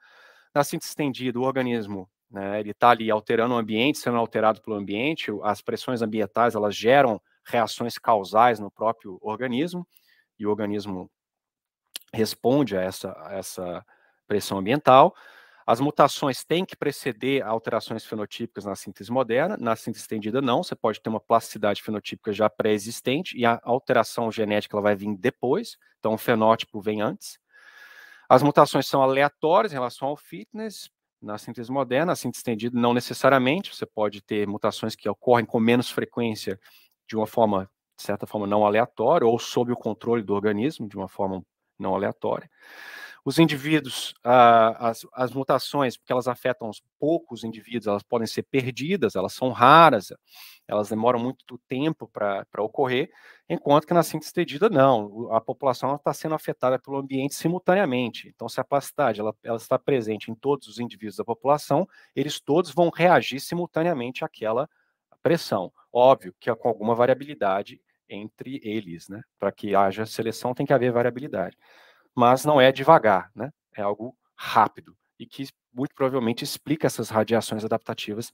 Na síntese estendida, o organismo né, ele está ali alterando o ambiente, sendo alterado pelo ambiente, as pressões ambientais elas geram reações causais no próprio organismo, e o organismo responde a essa, a essa pressão ambiental. As mutações têm que preceder alterações fenotípicas na síntese moderna, na síntese estendida não, você pode ter uma plasticidade fenotípica já pré-existente e a alteração genética ela vai vir depois, então o fenótipo vem antes. As mutações são aleatórias em relação ao fitness, na síntese moderna, a síntese estendida não necessariamente, você pode ter mutações que ocorrem com menos frequência, de uma forma, de certa forma, não aleatória, ou sob o controle do organismo, de uma forma não aleatória os indivíduos, as, as, mutações, porque elas afetam os poucos indivíduos, elas podem ser perdidas, elas são raras, elas demoram muito tempo para ocorrer, enquanto que na síntese tedida, não, a população está sendo afetada pelo ambiente simultaneamente. Então, se a plasticidade ela, ela está presente em todos os indivíduos da população, eles todos vão reagir simultaneamente àquela pressão. Óbvio que é com alguma variabilidade entre eles, né? Para que haja seleção, tem que haver variabilidade mas não é devagar, né? É algo rápido e que muito provavelmente explica essas radiações adaptativas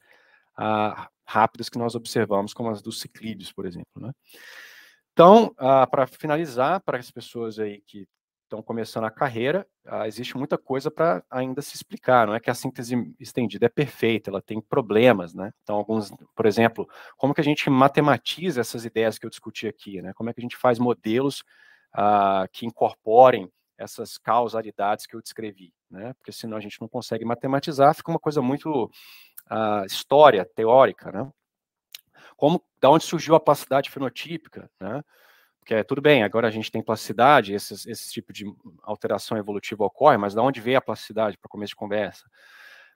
ah, rápidas que nós observamos, como as dos ciclídeos, por exemplo, né? Então, ah, para finalizar, para as pessoas aí que estão começando a carreira, ah, existe muita coisa para ainda se explicar, não é que a síntese estendida é perfeita, ela tem problemas, né? Então, alguns, por exemplo, como que a gente matematiza essas ideias que eu discuti aqui, né? Como é que a gente faz modelos que incorporem essas causalidades que eu descrevi, né? Porque senão a gente não consegue matematizar, fica uma coisa muito uh, história teórica, né? Como, da onde surgiu a plasticidade fenotípica, né? Porque tudo bem, agora a gente tem plasticidade, esses, esse tipo de alteração evolutiva ocorre, mas da onde veio a plasticidade para começo de conversa?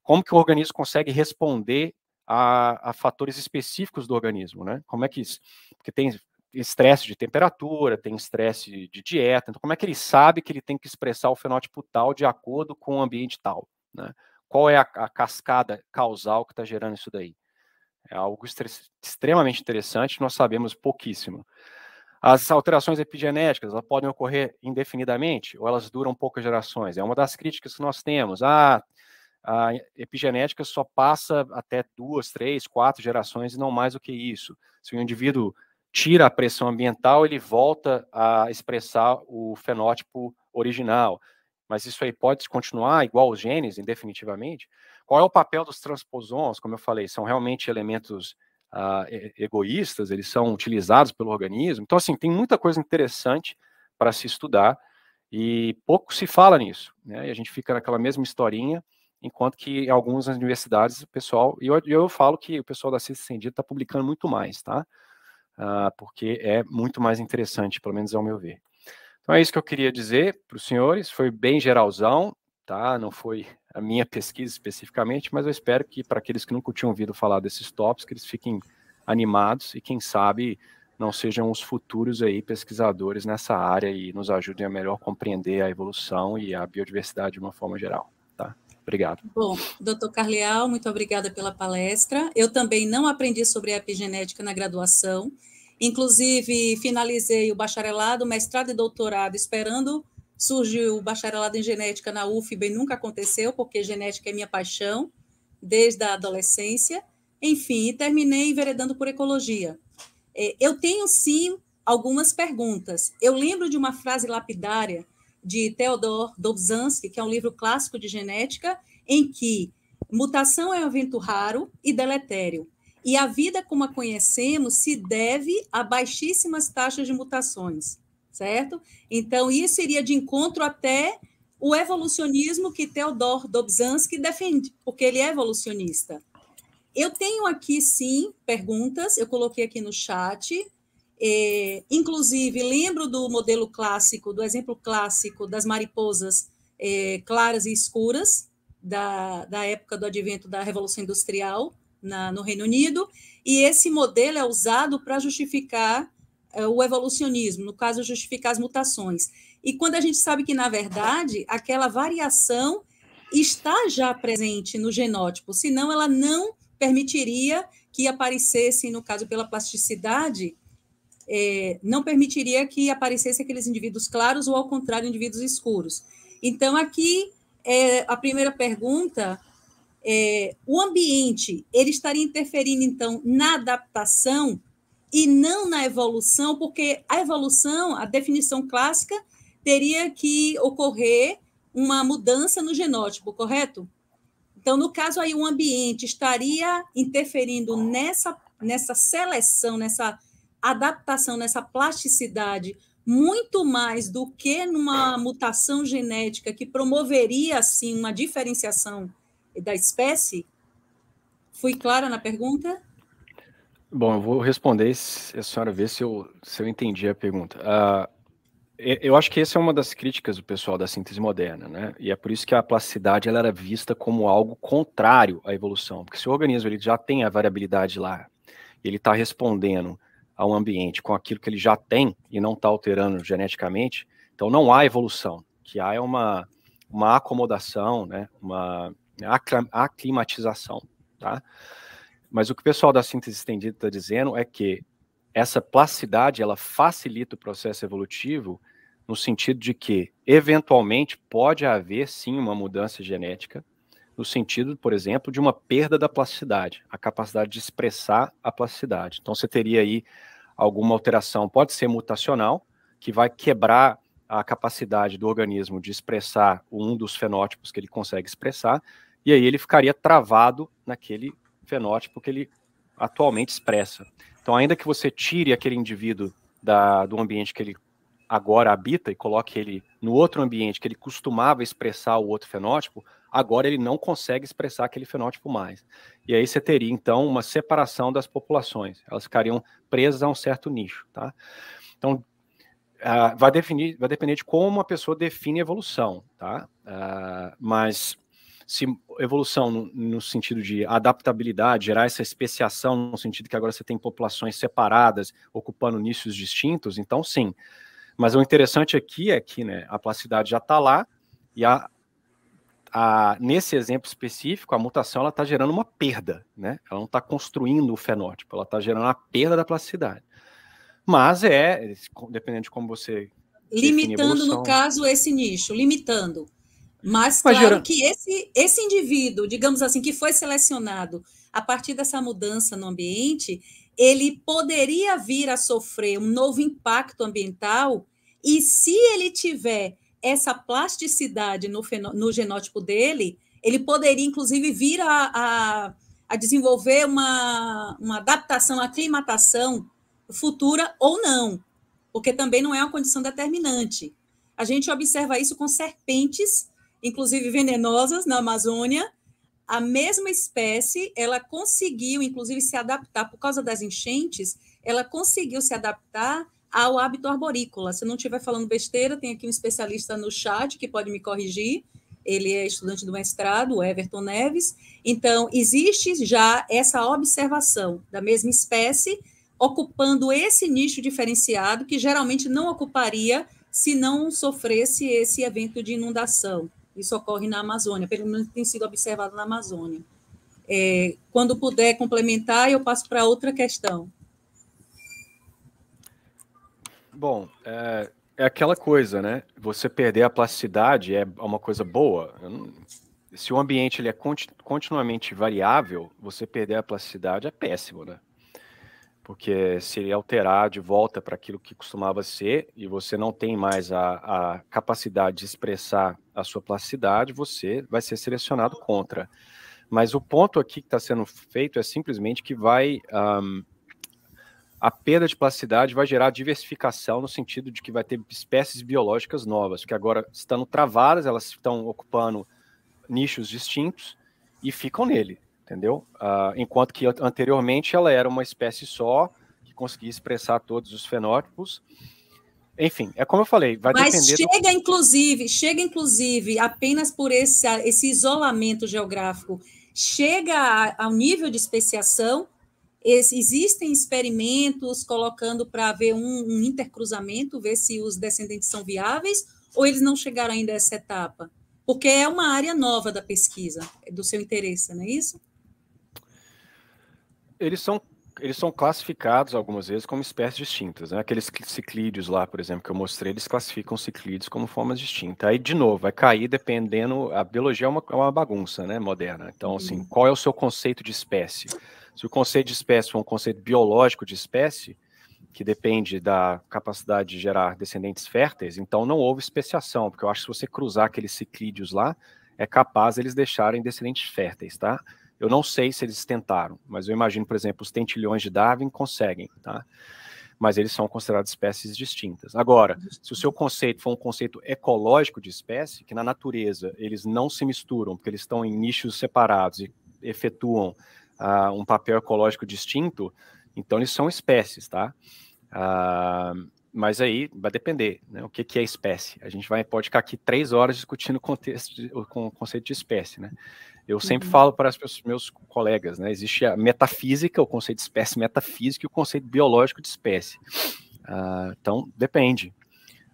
Como que o organismo consegue responder a, a, fatores específicos do organismo, né? Como é que isso? Porque tem estresse de temperatura, tem estresse de dieta. Então, como é que ele sabe que ele tem que expressar o fenótipo tal de acordo com o ambiente tal? Né? Qual é a, a cascada causal que está gerando isso daí? É algo extremamente interessante, nós sabemos pouquíssimo. As alterações epigenéticas elas podem ocorrer indefinidamente ou elas duram poucas gerações. É uma das críticas que nós temos. Ah, a epigenética só passa até duas, três, quatro gerações e não mais do que isso. Se o indivíduo tira a pressão ambiental, ele volta a expressar o fenótipo original. Mas isso aí pode continuar igual os genes, indefinitivamente? Qual é o papel dos transposons? Como eu falei, são realmente elementos ah, egoístas, eles são utilizados pelo organismo. Então, assim, tem muita coisa interessante para se estudar e pouco se fala nisso. Né? E a gente fica naquela mesma historinha, enquanto que em algumas universidades o pessoal, e eu, eu falo que o pessoal da ciência estendida está publicando muito mais, tá? uh, porque é muito mais interessante, pelo menos ao meu ver. Então é isso que eu queria dizer para os senhores, foi bem geralzão, tá? Não foi a minha <laughs> pesquisa especificamente, mas eu espero que para aqueles que nunca tinham ouvido falar desses tops, que eles fiquem animados e quem sabe não sejam os futuros aí pesquisadores nessa área e nos ajudem a melhor compreender a evolução e a biodiversidade de uma forma geral. Obrigado. Bom, doutor Carleal, muito obrigada pela palestra. Eu também não aprendi sobre epigenética na graduação. Inclusive, finalizei o bacharelado, mestrado e doutorado esperando surgiu o bacharelado em genética na UFB, nunca aconteceu, porque genética é minha paixão desde a adolescência. Enfim, terminei enveredando por ecologia. É, eu tenho sim algumas perguntas. Eu lembro de uma frase lapidária de Theodor Dobzhansky, que é um livro clássico de genética, em que mutação é um evento raro e deletério. E a vida como a conhecemos se deve a baixíssimas taxas de mutações, certo? Então, isso iria de encontro até o evolucionismo que Theodor Dobzhansky defende, porque ele é evolucionista. Eu tenho aqui, sim, perguntas, eu coloquei aqui no chat. É, inclusive, lembro do modelo clássico, do exemplo clássico das mariposas é, claras e escuras, da, da época do advento da Revolução Industrial na, no Reino Unido, e esse modelo é usado para justificar é, o evolucionismo, no caso, justificar as mutações. E quando a gente sabe que, na verdade, aquela variação está já presente no genótipo, senão ela não permitiria que aparecesse, no caso, pela plasticidade é, não permitiria que aparecessem aqueles indivíduos claros ou, ao contrário, indivíduos escuros. Então, aqui, é, a primeira pergunta é, o ambiente ele estaria interferindo então na adaptação e não na evolução, porque a evolução, a definição clássica, teria que ocorrer uma mudança no genótipo, correto? Então, no caso aí, o ambiente estaria interferindo nessa, nessa seleção, nessa adaptação, nessa plasticidade, muito mais do que numa mutação genética que promoveria, assim, uma diferenciação da espécie? Fui clara na pergunta? Bom, eu vou responder a senhora ver se eu, se eu entendi a pergunta. Uh, eu acho que essa é uma das críticas do pessoal da síntese moderna, né? E é por isso que a plasticidade ela era vista como algo contrário à evolução, porque se o organismo ele já tem a variabilidade lá, ele está respondendo ao ambiente com aquilo que ele já tem e não está alterando geneticamente, então não há evolução. que há é uma, uma acomodação, né? uma aclimatização. Tá? Mas o que o pessoal da síntese estendida está dizendo é que essa plasticidade ela facilita o processo evolutivo no sentido de que, eventualmente, pode haver sim uma mudança genética no sentido, por exemplo, de uma perda da plasticidade, a capacidade de expressar a plasticidade. Então, você teria aí alguma alteração, pode ser mutacional, que vai quebrar a capacidade do organismo de expressar um dos fenótipos que ele consegue expressar, e aí ele ficaria travado naquele fenótipo que ele atualmente expressa. Então, ainda que você tire aquele indivíduo da, do ambiente que ele agora habita e coloque ele no outro ambiente que ele costumava expressar o outro fenótipo, agora ele não consegue expressar aquele fenótipo mais. E aí você teria, então, uma separação das populações, elas ficariam presas a um certo nicho, tá? Então, uh, vai, definir, vai depender de como a pessoa define evolução, tá? Uh, mas se evolução no, no, sentido de adaptabilidade, gerar essa especiação no sentido que agora você tem populações separadas, ocupando nichos distintos, então sim. Mas o interessante aqui é que né, a plasticidade já está lá e a a, nesse exemplo específico, a mutação ela está gerando uma perda, né? Ela não está construindo o fenótipo, ela está gerando a perda da plasticidade. Mas é, dependendo de como você. Limitando, no caso, esse nicho, limitando. Mas, Mas claro gerando... que esse, esse indivíduo, digamos assim, que foi selecionado a partir dessa mudança no ambiente, ele poderia vir a sofrer um novo impacto ambiental, e se ele tiver essa plasticidade no, no genótipo dele, ele poderia, inclusive, vir a, a, a desenvolver uma, uma adaptação, aclimatação futura ou não, porque também não é uma condição determinante. A gente observa isso com serpentes, inclusive venenosas, na Amazônia. A mesma espécie, ela conseguiu, inclusive, se adaptar, por causa das enchentes, ela conseguiu se adaptar ao hábito arborícola. Se não estiver falando besteira, tem aqui um especialista no chat que pode me corrigir. Ele é estudante do mestrado, Everton Neves. Então, existe já essa observação da mesma espécie ocupando esse nicho diferenciado que geralmente não ocuparia se não sofresse esse evento de inundação. Isso ocorre na Amazônia, pelo menos tem sido observado na Amazônia. É, quando puder complementar, eu passo para outra questão. Bom, é, é aquela coisa, né? Você perder a plasticidade é uma coisa boa. Não... Se o ambiente ele é continu continuamente variável, você perder a plasticidade é péssimo, né? Porque se ele alterar de volta para aquilo que costumava ser e você não tem mais a, a capacidade de expressar a sua plasticidade, você vai ser selecionado contra. Mas o ponto aqui que está sendo feito é simplesmente que vai um, a perda de plasticidade vai gerar diversificação no sentido de que vai ter espécies biológicas novas, que agora estão travadas, elas estão ocupando nichos distintos e ficam nele, entendeu? Uh, enquanto que anteriormente ela era uma espécie só, que conseguia expressar todos os fenótipos. Enfim, é como eu falei, vai Mas depender... Mas chega, do... inclusive, chega, inclusive, apenas por esse, esse isolamento geográfico, chega ao nível de especiação existem experimentos colocando para ver um, um, intercruzamento, ver se os descendentes são viáveis, ou eles não chegaram ainda a essa etapa? Porque é uma área nova da pesquisa, é do seu interesse, não é isso? Eles são, eles são classificados algumas vezes como espécies distintas. Né? Aqueles ciclídeos lá, por exemplo, que eu mostrei, eles classificam ciclídeos como formas distintas. Aí, de novo, vai cair dependendo. A biologia é uma, é uma bagunça né, moderna. Então, assim, uhum. qual é o seu conceito de espécie? Se o conceito de espécie for um conceito biológico de espécie, que depende da capacidade de gerar descendentes férteis, então não houve especiação, porque eu acho que se você cruzar aqueles ciclídeos lá, é capaz eles deixarem descendentes férteis, tá? Eu não sei se eles tentaram, mas eu imagino, por exemplo, os tentilhões de Darwin conseguem, tá? Mas eles são considerados espécies distintas. Agora, se o seu conceito for um conceito ecológico de espécie, que na natureza eles não se misturam, porque eles estão em nichos separados e efetuam uh, um papel ecológico distinto, então eles são espécies, tá? Uh, mas aí vai depender, né? O que, que é espécie? A gente vai pode ficar aqui três horas discutindo o contexto, de, o conceito de espécie, né? Eu uhum. sempre falo para os meus colegas, né? Existe a metafísica, o conceito de espécie metafísica e o conceito biológico de espécie. Uh, então depende.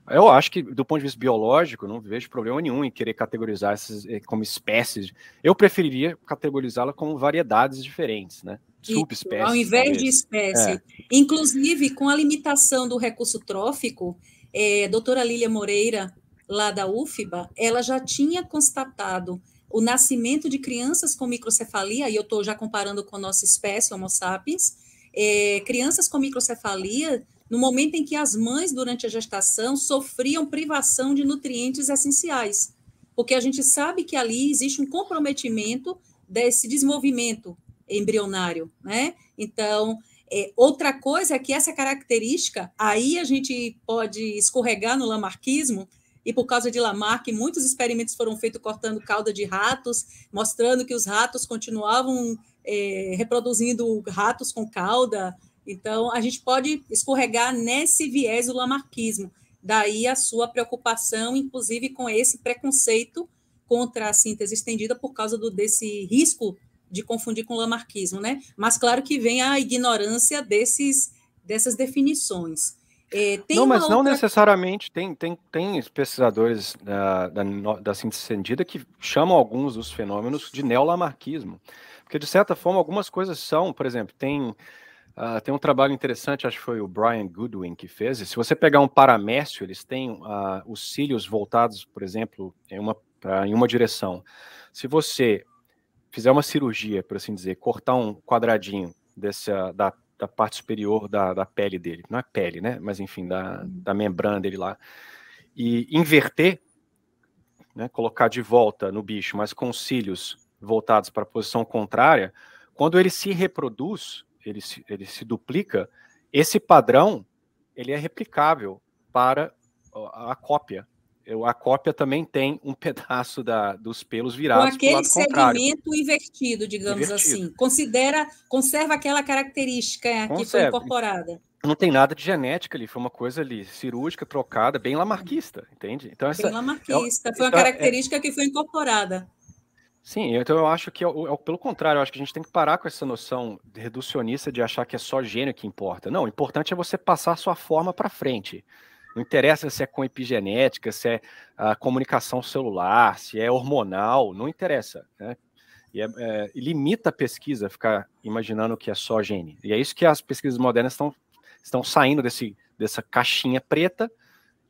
Eu acho que, do ponto de vista biológico, não vejo problema nenhum em querer categorizar essas eh, como espécies. Eu preferiria categorizá-la como variedades diferentes, né? Subespécies. Ao invés talvez. de espécie. É. Inclusive, com a limitação do recurso trófico, é, eh, a doutora Lília Moreira, lá da UFBA, ela já tinha constatado o nascimento de crianças com microcefalia, e eu estou já comparando com a nossa espécie, Homo sapiens, é, crianças com microcefalia no momento em que as mães, durante a gestação, sofriam privação de nutrientes essenciais, porque a gente sabe que ali existe um comprometimento desse desenvolvimento embrionário, né? Então, é, outra coisa é que essa característica, aí a gente pode escorregar no lamarquismo, e por causa de Lamarck, muitos experimentos foram feitos cortando cauda de ratos, mostrando que os ratos continuavam é, reproduzindo ratos com cauda, então, a gente pode escorregar nesse viés do lamarquismo. Daí a sua preocupação, inclusive, com esse preconceito contra a síntese estendida por causa do, desse risco de confundir com o lamarquismo, né? Mas claro que vem a ignorância desses, dessas definições. É, não, mas outra... não necessariamente. Tem, tem, tem pesquisadores da, da, da síntese estendida que chamam alguns dos fenômenos de neolamarquismo. Porque, de certa forma, algumas coisas são, por exemplo, tem Uh, tem um trabalho interessante, acho que foi o Brian Goodwin que fez. E se você pegar um paramércio, eles têm uh, os cílios voltados, por exemplo, em uma, pra, em uma direção. Se você fizer uma cirurgia, por assim dizer, cortar um quadradinho dessa, da, da parte superior da, da pele dele, não é pele, né? Mas enfim, da, uhum. da membrana dele lá, e inverter, né, colocar de volta no bicho, mas com cílios voltados para a posição contrária, quando ele se reproduz, ele se, ele se duplica, esse padrão ele é replicável para a cópia. A cópia também tem um <laughs> pedaço da, dos pelos virados para aquele segmento invertido, digamos invertido. assim. Considera, conserva aquela característica conserva. É, que foi incorporada. Não tem nada de genética ali, foi uma coisa ali cirúrgica, trocada, bem lamarquista, entende? Então, essa, bem é lamarquista, é, foi uma então, é característica é, que foi incorporada. Sim, então eu acho que, é, é pelo contrário, eu acho que a gente tem que parar com essa noção reducionista de achar que é só gênio que importa. Não, o importante é você passar sua forma para frente. Não interessa se é com epigenética, se é a comunicação celular, se é hormonal, não interessa. Né? E, é, é, limita a pesquisa ficar imaginando que é só gene. E é isso que as pesquisas modernas estão, estão saindo desse, dessa caixinha preta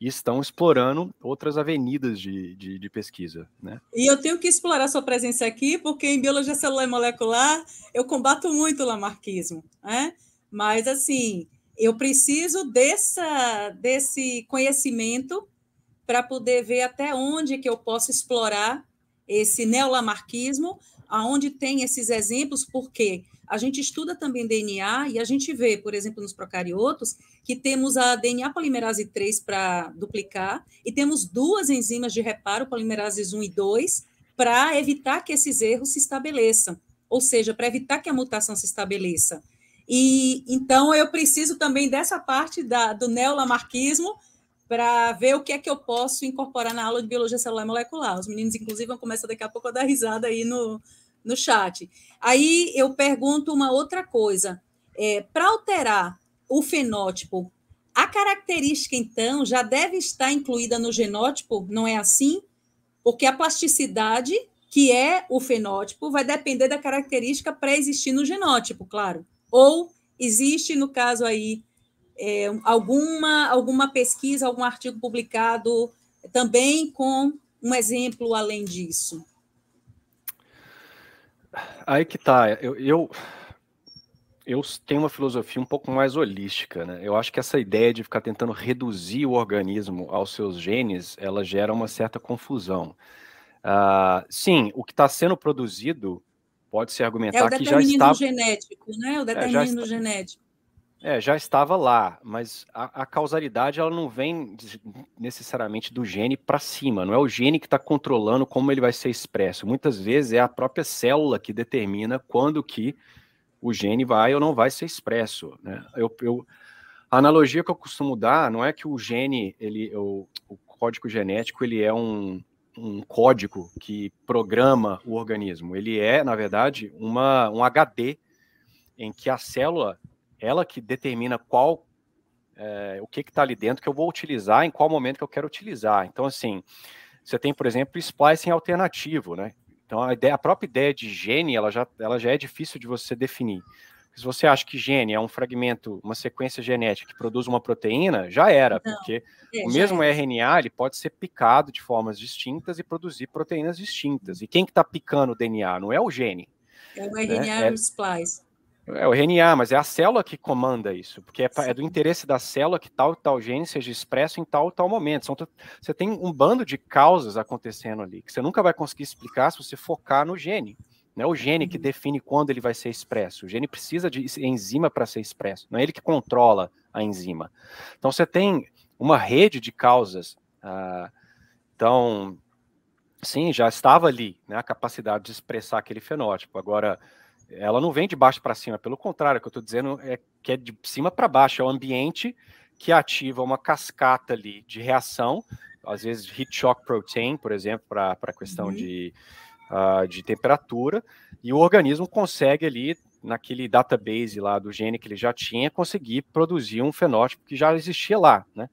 e estão explorando outras avenidas de, de, de, pesquisa. Né? E eu tenho que explorar sua presença aqui, porque em biologia celular e molecular eu combato muito o lamarquismo, né? mas assim, eu preciso dessa, desse conhecimento para poder ver até onde que eu posso explorar esse neolamarquismo, aonde tem esses exemplos, porque a gente estuda também DNA e a gente vê, por exemplo, nos procariotos, que temos a DNA polimerase 3 para duplicar e temos duas enzimas de reparo, polimerases 1 e 2, para evitar que esses erros se estabeleçam, ou seja, para evitar que a mutação se estabeleça. E então eu preciso também dessa parte da, do neolamarquismo para ver o que é que eu posso incorporar na aula de biologia celular e molecular. Os meninos, inclusive, vão começar daqui a pouco a dar risada aí no, no chat. Aí eu pergunto uma outra coisa. É, Para alterar o fenótipo, a característica, então, já deve estar incluída no genótipo, não é assim? Porque a plasticidade, que é o fenótipo, vai depender da característica pré-existir no genótipo, claro. Ou existe, no caso aí, é, alguma, alguma pesquisa, algum artigo publicado também com um exemplo além disso? Aí que tá. Eu, eu, eu tenho uma filosofia um pouco mais holística, né? Eu acho que essa ideia de ficar tentando reduzir o organismo aos seus genes, ela gera uma certa confusão. Uh, sim, o que está sendo produzido pode se argumentar é que já está... É o determinismo genético, né? O é, determinismo é, está... genético. É, já estava lá, mas a, a causalidade ela não vem necessariamente do gene para cima, não é o gene que está controlando como ele vai ser expresso. Muitas vezes é a própria célula que determina quando que o gene vai ou não vai ser expresso. Né? Eu, eu, a analogia que eu costumo dar não é que o gene, ele, o, o código genético, ele é um, um código que programa o organismo. Ele é, na verdade, uma, um HD em que a célula ela que determina qual é, o que está ali dentro que eu vou utilizar, em qual momento que eu quero utilizar. Então, assim, você tem, por exemplo, splicing alternativo, né? Então, a, ideia, a própria ideia de gene, ela já, ela já é difícil de você definir. Se você acha que gene é um fragmento, uma sequência genética que produz uma proteína, já era, Não, porque é, o mesmo é. RNA ele pode ser picado de formas distintas e produzir proteínas distintas. E quem que está picando o DNA? Não é o gene. É o né? RNA é, splice. É o RNA, mas é a célula que comanda isso, porque é, é do interesse da célula que tal tal gene seja expresso em tal tal momento. Então, você tem um bando de causas acontecendo ali, que você nunca vai conseguir explicar se você focar no gene. Não é o gene que uhum. define quando ele vai ser expresso. O gene precisa de enzima para ser expresso, não é ele que controla a enzima. Então você tem uma rede de causas. Ah, então, sim, já estava ali né, a capacidade de expressar aquele fenótipo. Agora ela não vem de baixo para cima, pelo contrário, o que eu estou dizendo é que é de cima para baixo, é o ambiente que ativa uma cascata ali de reação, às vezes heat shock protein, por exemplo, para a questão uhum. de, uh, de temperatura, e o organismo consegue ali, naquele database lá do gene que ele já tinha, conseguir produzir um fenótipo que já existia lá, né?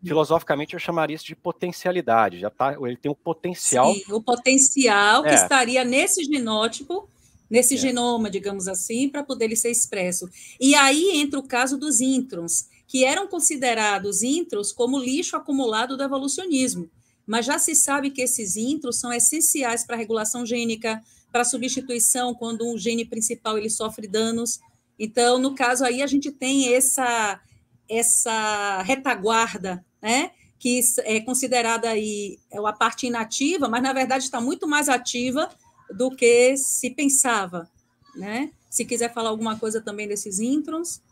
Uhum. filosoficamente eu chamaria isso de potencialidade. Já tá, ele tem um potencial. Sim, o potencial é. que estaria nesse genótipo nesse é. genoma, digamos assim, para poder ele ser expresso. E aí entra o caso dos introns, que eram considerados introns como lixo acumulado do evolucionismo. Mas já se sabe que esses introns são essenciais para a regulação gênica, para a substituição quando um gene principal ele sofre danos. Então, no caso aí, a gente tem essa, essa retaguarda, né? que é considerada aí é a parte inativa, mas na verdade está muito mais ativa do que se pensava, né? Se quiser falar alguma coisa também desses introns.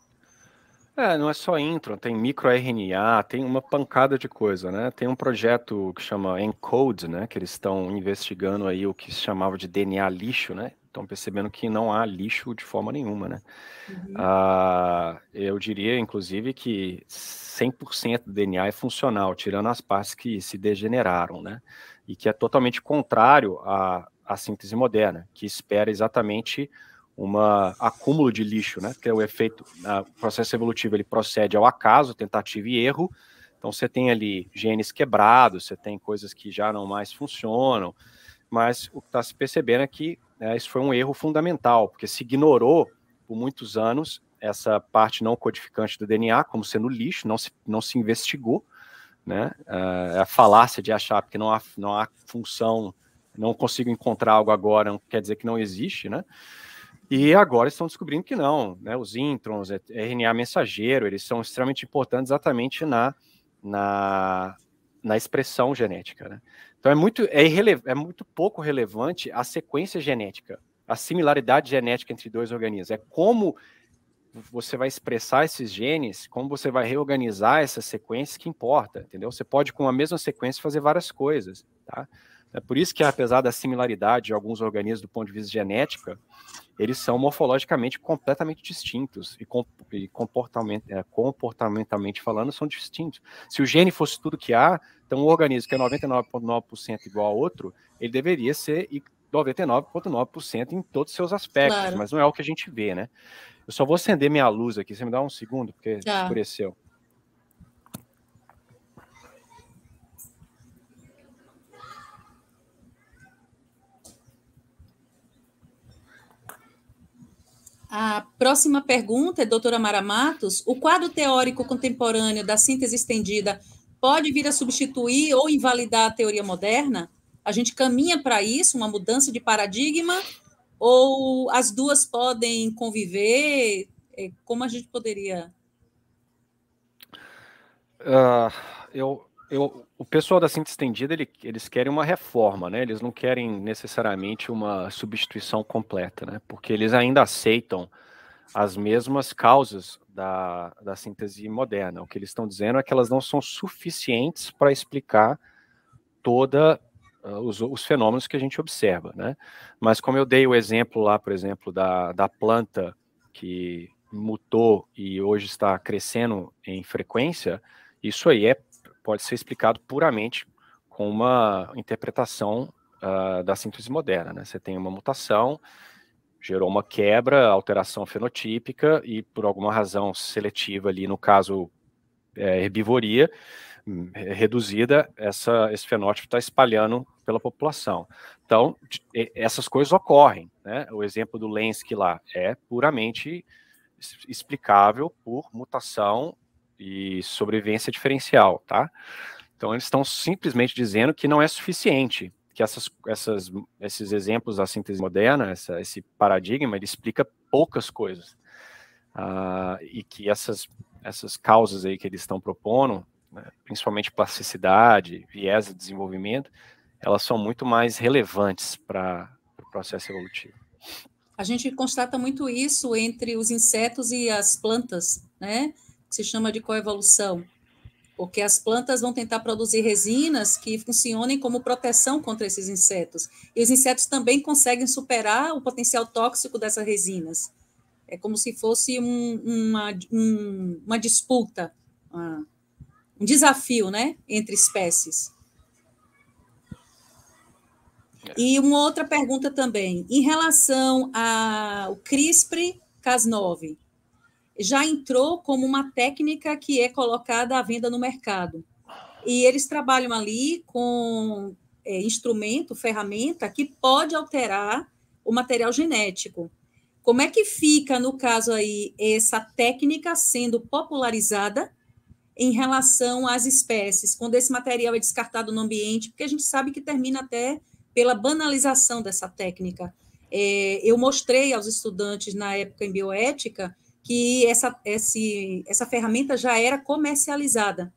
É, não é só intron, tem microRNA, tem uma pancada de coisa, né? Tem um projeto que chama ENCODE, né? Que eles estão investigando aí o que se chamava de DNA lixo, né? Estão percebendo que não há lixo de forma nenhuma, né? Uhum. Ah, eu diria, inclusive, que 100% do DNA é funcional, tirando as partes que se degeneraram, né? E que é totalmente contrário a a síntese moderna, que espera exatamente um acúmulo de lixo, né? Porque o efeito, o processo evolutivo ele procede ao acaso, tentativa e erro. Então você tem ali genes quebrados, você tem coisas que já não mais funcionam, mas o que está se percebendo é que né, isso foi um erro fundamental, porque se ignorou por muitos anos essa parte não codificante do DNA como sendo lixo, não se, não se investigou, né? É, é a falácia de achar que não há, não há função não consigo encontrar algo agora, não quer dizer que não existe, né? E agora estão descobrindo que não, né? Os introns, é, é RNA mensageiro, eles são extremamente importantes exatamente na, na, na expressão genética, né? Então é muito, é, é muito pouco relevante a sequência genética, a similaridade genética entre dois organismos. É como você vai expressar esses genes, como você vai reorganizar essas sequências que importa, entendeu? Você pode, com a mesma sequência, fazer várias coisas, tá? É por isso que, apesar da similaridade de alguns organismos do ponto de vista genética, eles são morfologicamente completamente distintos e, é, comportamentalmente falando são distintos. Se o gene fosse tudo que há, então um organismo que é 99,9% igual a outro, ele deveria ser 99,9% em todos os seus aspectos, claro. mas não é o que a gente vê, né? Eu só vou acender minha luz aqui, você me dá um segundo, porque tá. escureceu. A próxima pergunta é doutora Mara Matos. O quadro teórico contemporâneo da síntese estendida pode vir a substituir ou invalidar a teoria moderna? A gente caminha para isso, uma mudança de paradigma? Ou as duas podem conviver? É, como a gente poderia. Uh, eu, eu, o pessoal da cinta estendida, ele, eles querem uma reforma, né? Eles não querem necessariamente uma substituição completa, né? Porque eles ainda aceitam as mesmas causas da, da síntese moderna. O que eles estão dizendo é que elas não são suficientes para explicar toda uh, os, os, fenômenos que a gente observa, né? Mas como eu dei o exemplo lá, por exemplo, da, da planta que mutou e hoje está crescendo em frequência, isso aí é pode ser explicado puramente com uma interpretação uh, da síntese moderna. Né? Você tem uma mutação, gerou uma quebra, alteração fenotípica, e por alguma razão seletiva ali, no caso é, herbivoria, hum. reduzida, essa, esse fenótipo está espalhando pela população. Então, essas coisas ocorrem. Né? O exemplo do Lenski lá é puramente explicável por mutação e sobrevivência diferencial, tá? Então eles estão simplesmente dizendo que não é suficiente, que essas, essas, esses exemplos da síntese moderna, essa, esse paradigma, ele explica poucas coisas. Uh, e que essas, essas causas aí que eles estão propondo, né, principalmente plasticidade, viés de desenvolvimento, elas são muito mais relevantes para o processo evolutivo. A gente constata muito isso entre os insetos e as plantas, né? que se chama de coevolução, porque as plantas vão tentar produzir resinas que funcionem como proteção contra esses insetos. E os insetos também conseguem superar o potencial tóxico dessas resinas. É como se fosse um, uma, um, uma disputa, uma, um desafio né, entre espécies. E uma outra pergunta também, em relação ao CRISPR-Cas9, já entrou como uma técnica que é colocada à venda no mercado. E eles trabalham ali com é, instrumento, ferramenta que pode alterar o material genético. Como é que fica, no caso aí, essa técnica sendo popularizada em relação às espécies, quando esse material é descartado no ambiente? Porque a gente sabe que termina até pela banalização dessa técnica. É, eu mostrei aos estudantes na época em bioética que essa, esse, essa ferramenta já era comercializada.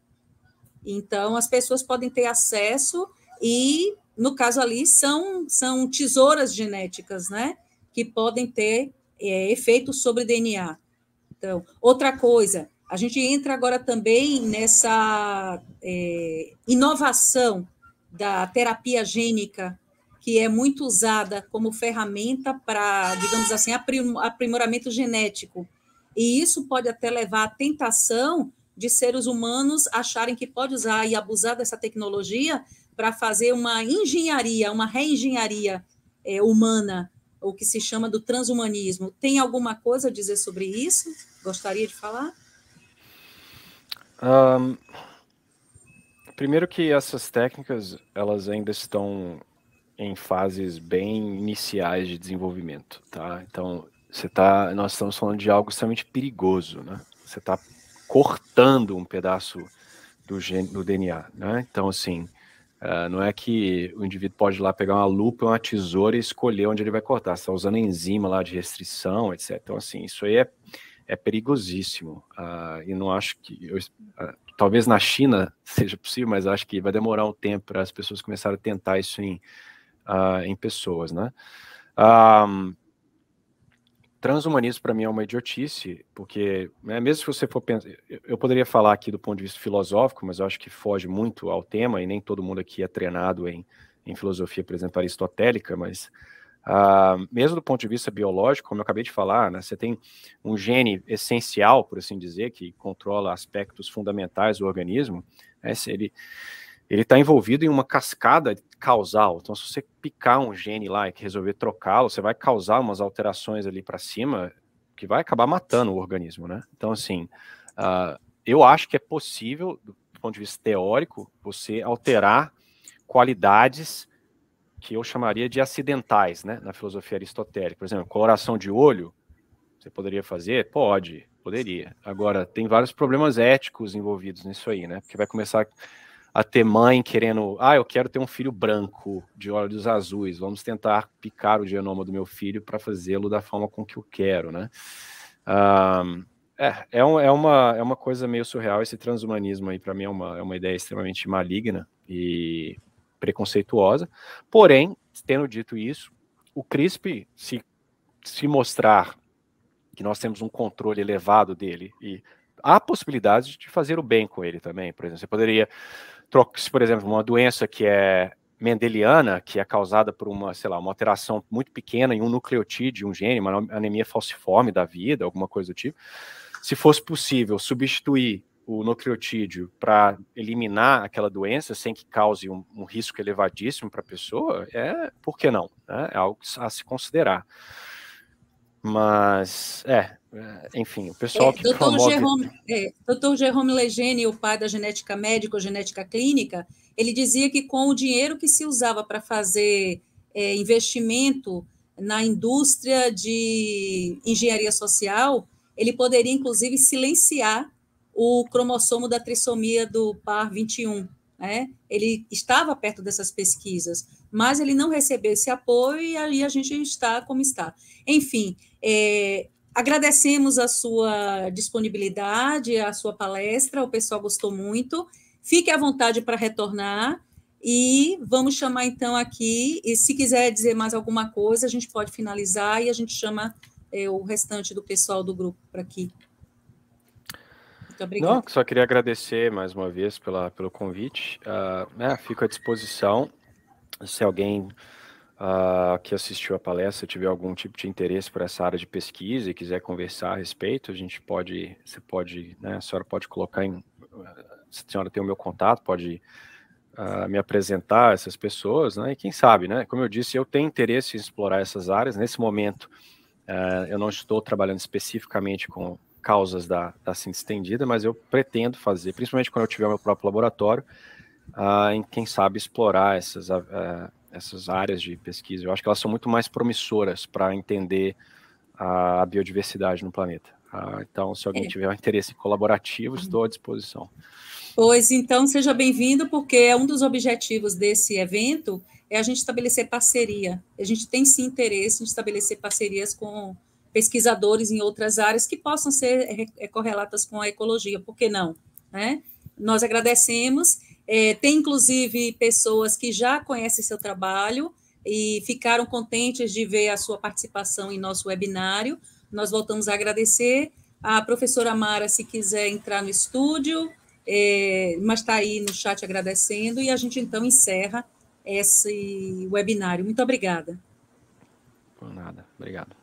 Então, as pessoas podem ter acesso e, no caso ali, são, são tesouras genéticas, né? Que podem ter é, efeitos sobre DNA. Então, outra coisa, a gente entra agora também nessa é, inovação da terapia gênica, que é muito usada como ferramenta para, digamos assim, aprim aprimoramento genético. E isso pode até levar à tentação de seres humanos acharem que pode usar e abusar dessa tecnologia para fazer uma engenharia, uma reengenharia é, humana, o que se chama do transhumanismo. Tem alguma coisa a dizer sobre isso? Gostaria de falar? Um, primeiro que essas técnicas elas ainda estão em fases bem iniciais de desenvolvimento, tá? Então você tá, nós estamos falando de algo extremamente perigoso, né? Você está cortando um pedaço do, do DNA, né? Então, assim, uh, não é que o indivíduo pode ir lá pegar uma lupa, uma tesoura e escolher onde ele vai cortar. Você está usando enzima lá de restrição, etc. Então, assim, isso aí é, é perigosíssimo. Uh, e não acho que... Eu, uh, talvez na China <laughs> seja possível, mas acho que vai demorar um tempo para as pessoas começarem a tentar isso em, ah, em pessoas, né? transhumanismo para mim é uma idiotice, porque né, mesmo se você for pensar, eu poderia falar aqui do ponto de vista filosófico, mas eu acho que foge muito ao tema e nem todo mundo aqui é treinado em, em filosofia, por exemplo, aristotélica, mas uh, mesmo do ponto de vista biológico, como eu acabei de falar, né, você tem um gene essencial, por assim dizer, que controla aspectos fundamentais do organismo, né, ele ele está envolvido em uma cascada causal. Então, se você picar um gene lá e resolver trocá-lo, você vai causar umas alterações ali para cima que vai acabar matando o organismo, né? Então, assim, uh, eu acho que é possível, do ponto de vista teórico, você alterar qualidades que eu chamaria de acidentais, né, na filosofia aristotélica. Por exemplo, coloração de olho, você poderia fazer? Pode, poderia. Agora, tem vários problemas éticos envolvidos nisso aí, né? Porque vai começar a ter mãe querendo, ah, eu quero ter um filho branco de olhos azuis, vamos tentar picar o genoma do meu filho para fazê-lo da forma com que eu quero, né? Um, é, é, um, é, uma, é uma coisa meio surreal esse transhumanismo aí, para mim é uma, é uma ideia extremamente maligna e preconceituosa. Porém, tendo dito isso, o CRISP, se, se mostrar que nós temos um controle elevado dele e há possibilidades de fazer o bem com ele também, por exemplo, você poderia se, por exemplo, uma doença que é mendeliana, que é causada por uma, sei lá, uma alteração muito pequena em um nucleotide, um gene, uma anemia falciforme da vida, alguma coisa do tipo, se fosse possível substituir o nucleotídeo para eliminar aquela doença sem que cause um, um risco elevadíssimo para a pessoa, é por que não? Né? É algo a se considerar. Mas, é, é, enfim, o pessoal é, que está Jerome, é, Dr. Jerome Legene, o pai da genética médica ou genética clínica, ele dizia que com o dinheiro que se usava para fazer é, investimento na indústria de engenharia social, ele poderia, inclusive, silenciar o cromossomo da trissomia do par 21. Né? Ele estava perto dessas pesquisas, mas ele não recebeu esse apoio e aí a gente está como está. Enfim, é, agradecemos a sua disponibilidade, a sua palestra, o pessoal gostou muito. Fique à vontade para retornar e vamos chamar então aqui. E se quiser dizer mais alguma coisa, a gente pode finalizar e a gente chama é, o restante do pessoal do grupo para aqui. Não, só queria agradecer mais uma vez pela, pelo convite. Uh, né, fico à disposição. Se alguém uh, que assistiu a palestra tiver algum tipo de interesse por essa área de pesquisa e quiser conversar a respeito, a gente pode, você pode, né, a senhora pode colocar em, a senhora tem o meu contato, pode uh, me apresentar essas pessoas, né, e quem sabe, né, como eu disse, eu tenho interesse em explorar essas áreas, nesse momento uh, eu não estou trabalhando especificamente com causas da, da síntese estendida, mas eu pretendo fazer, principalmente quando eu tiver meu próprio laboratório, uh, em quem sabe explorar essas uh, essas áreas de pesquisa. Eu acho que elas são muito mais promissoras para entender a biodiversidade no planeta. Ah, então, se alguém é. tiver um interesse colaborativo, uhum. estou à disposição. Pois então, seja bem-vindo, porque é um dos objetivos desse evento é a gente estabelecer parceria. A gente tem sim interesse em estabelecer parcerias com pesquisadores em outras áreas que possam ser é, é, correlatas com a ecologia, por que não? Né? Nós agradecemos. É, tem, inclusive, pessoas que já conhecem seu trabalho e ficaram contentes de ver a sua participação em nosso webinário. Nós voltamos a agradecer. A professora Mara, se quiser entrar no estúdio, é, mas está aí no chat agradecendo, e a gente então encerra esse webinário. Muito obrigada. Por nada, obrigado.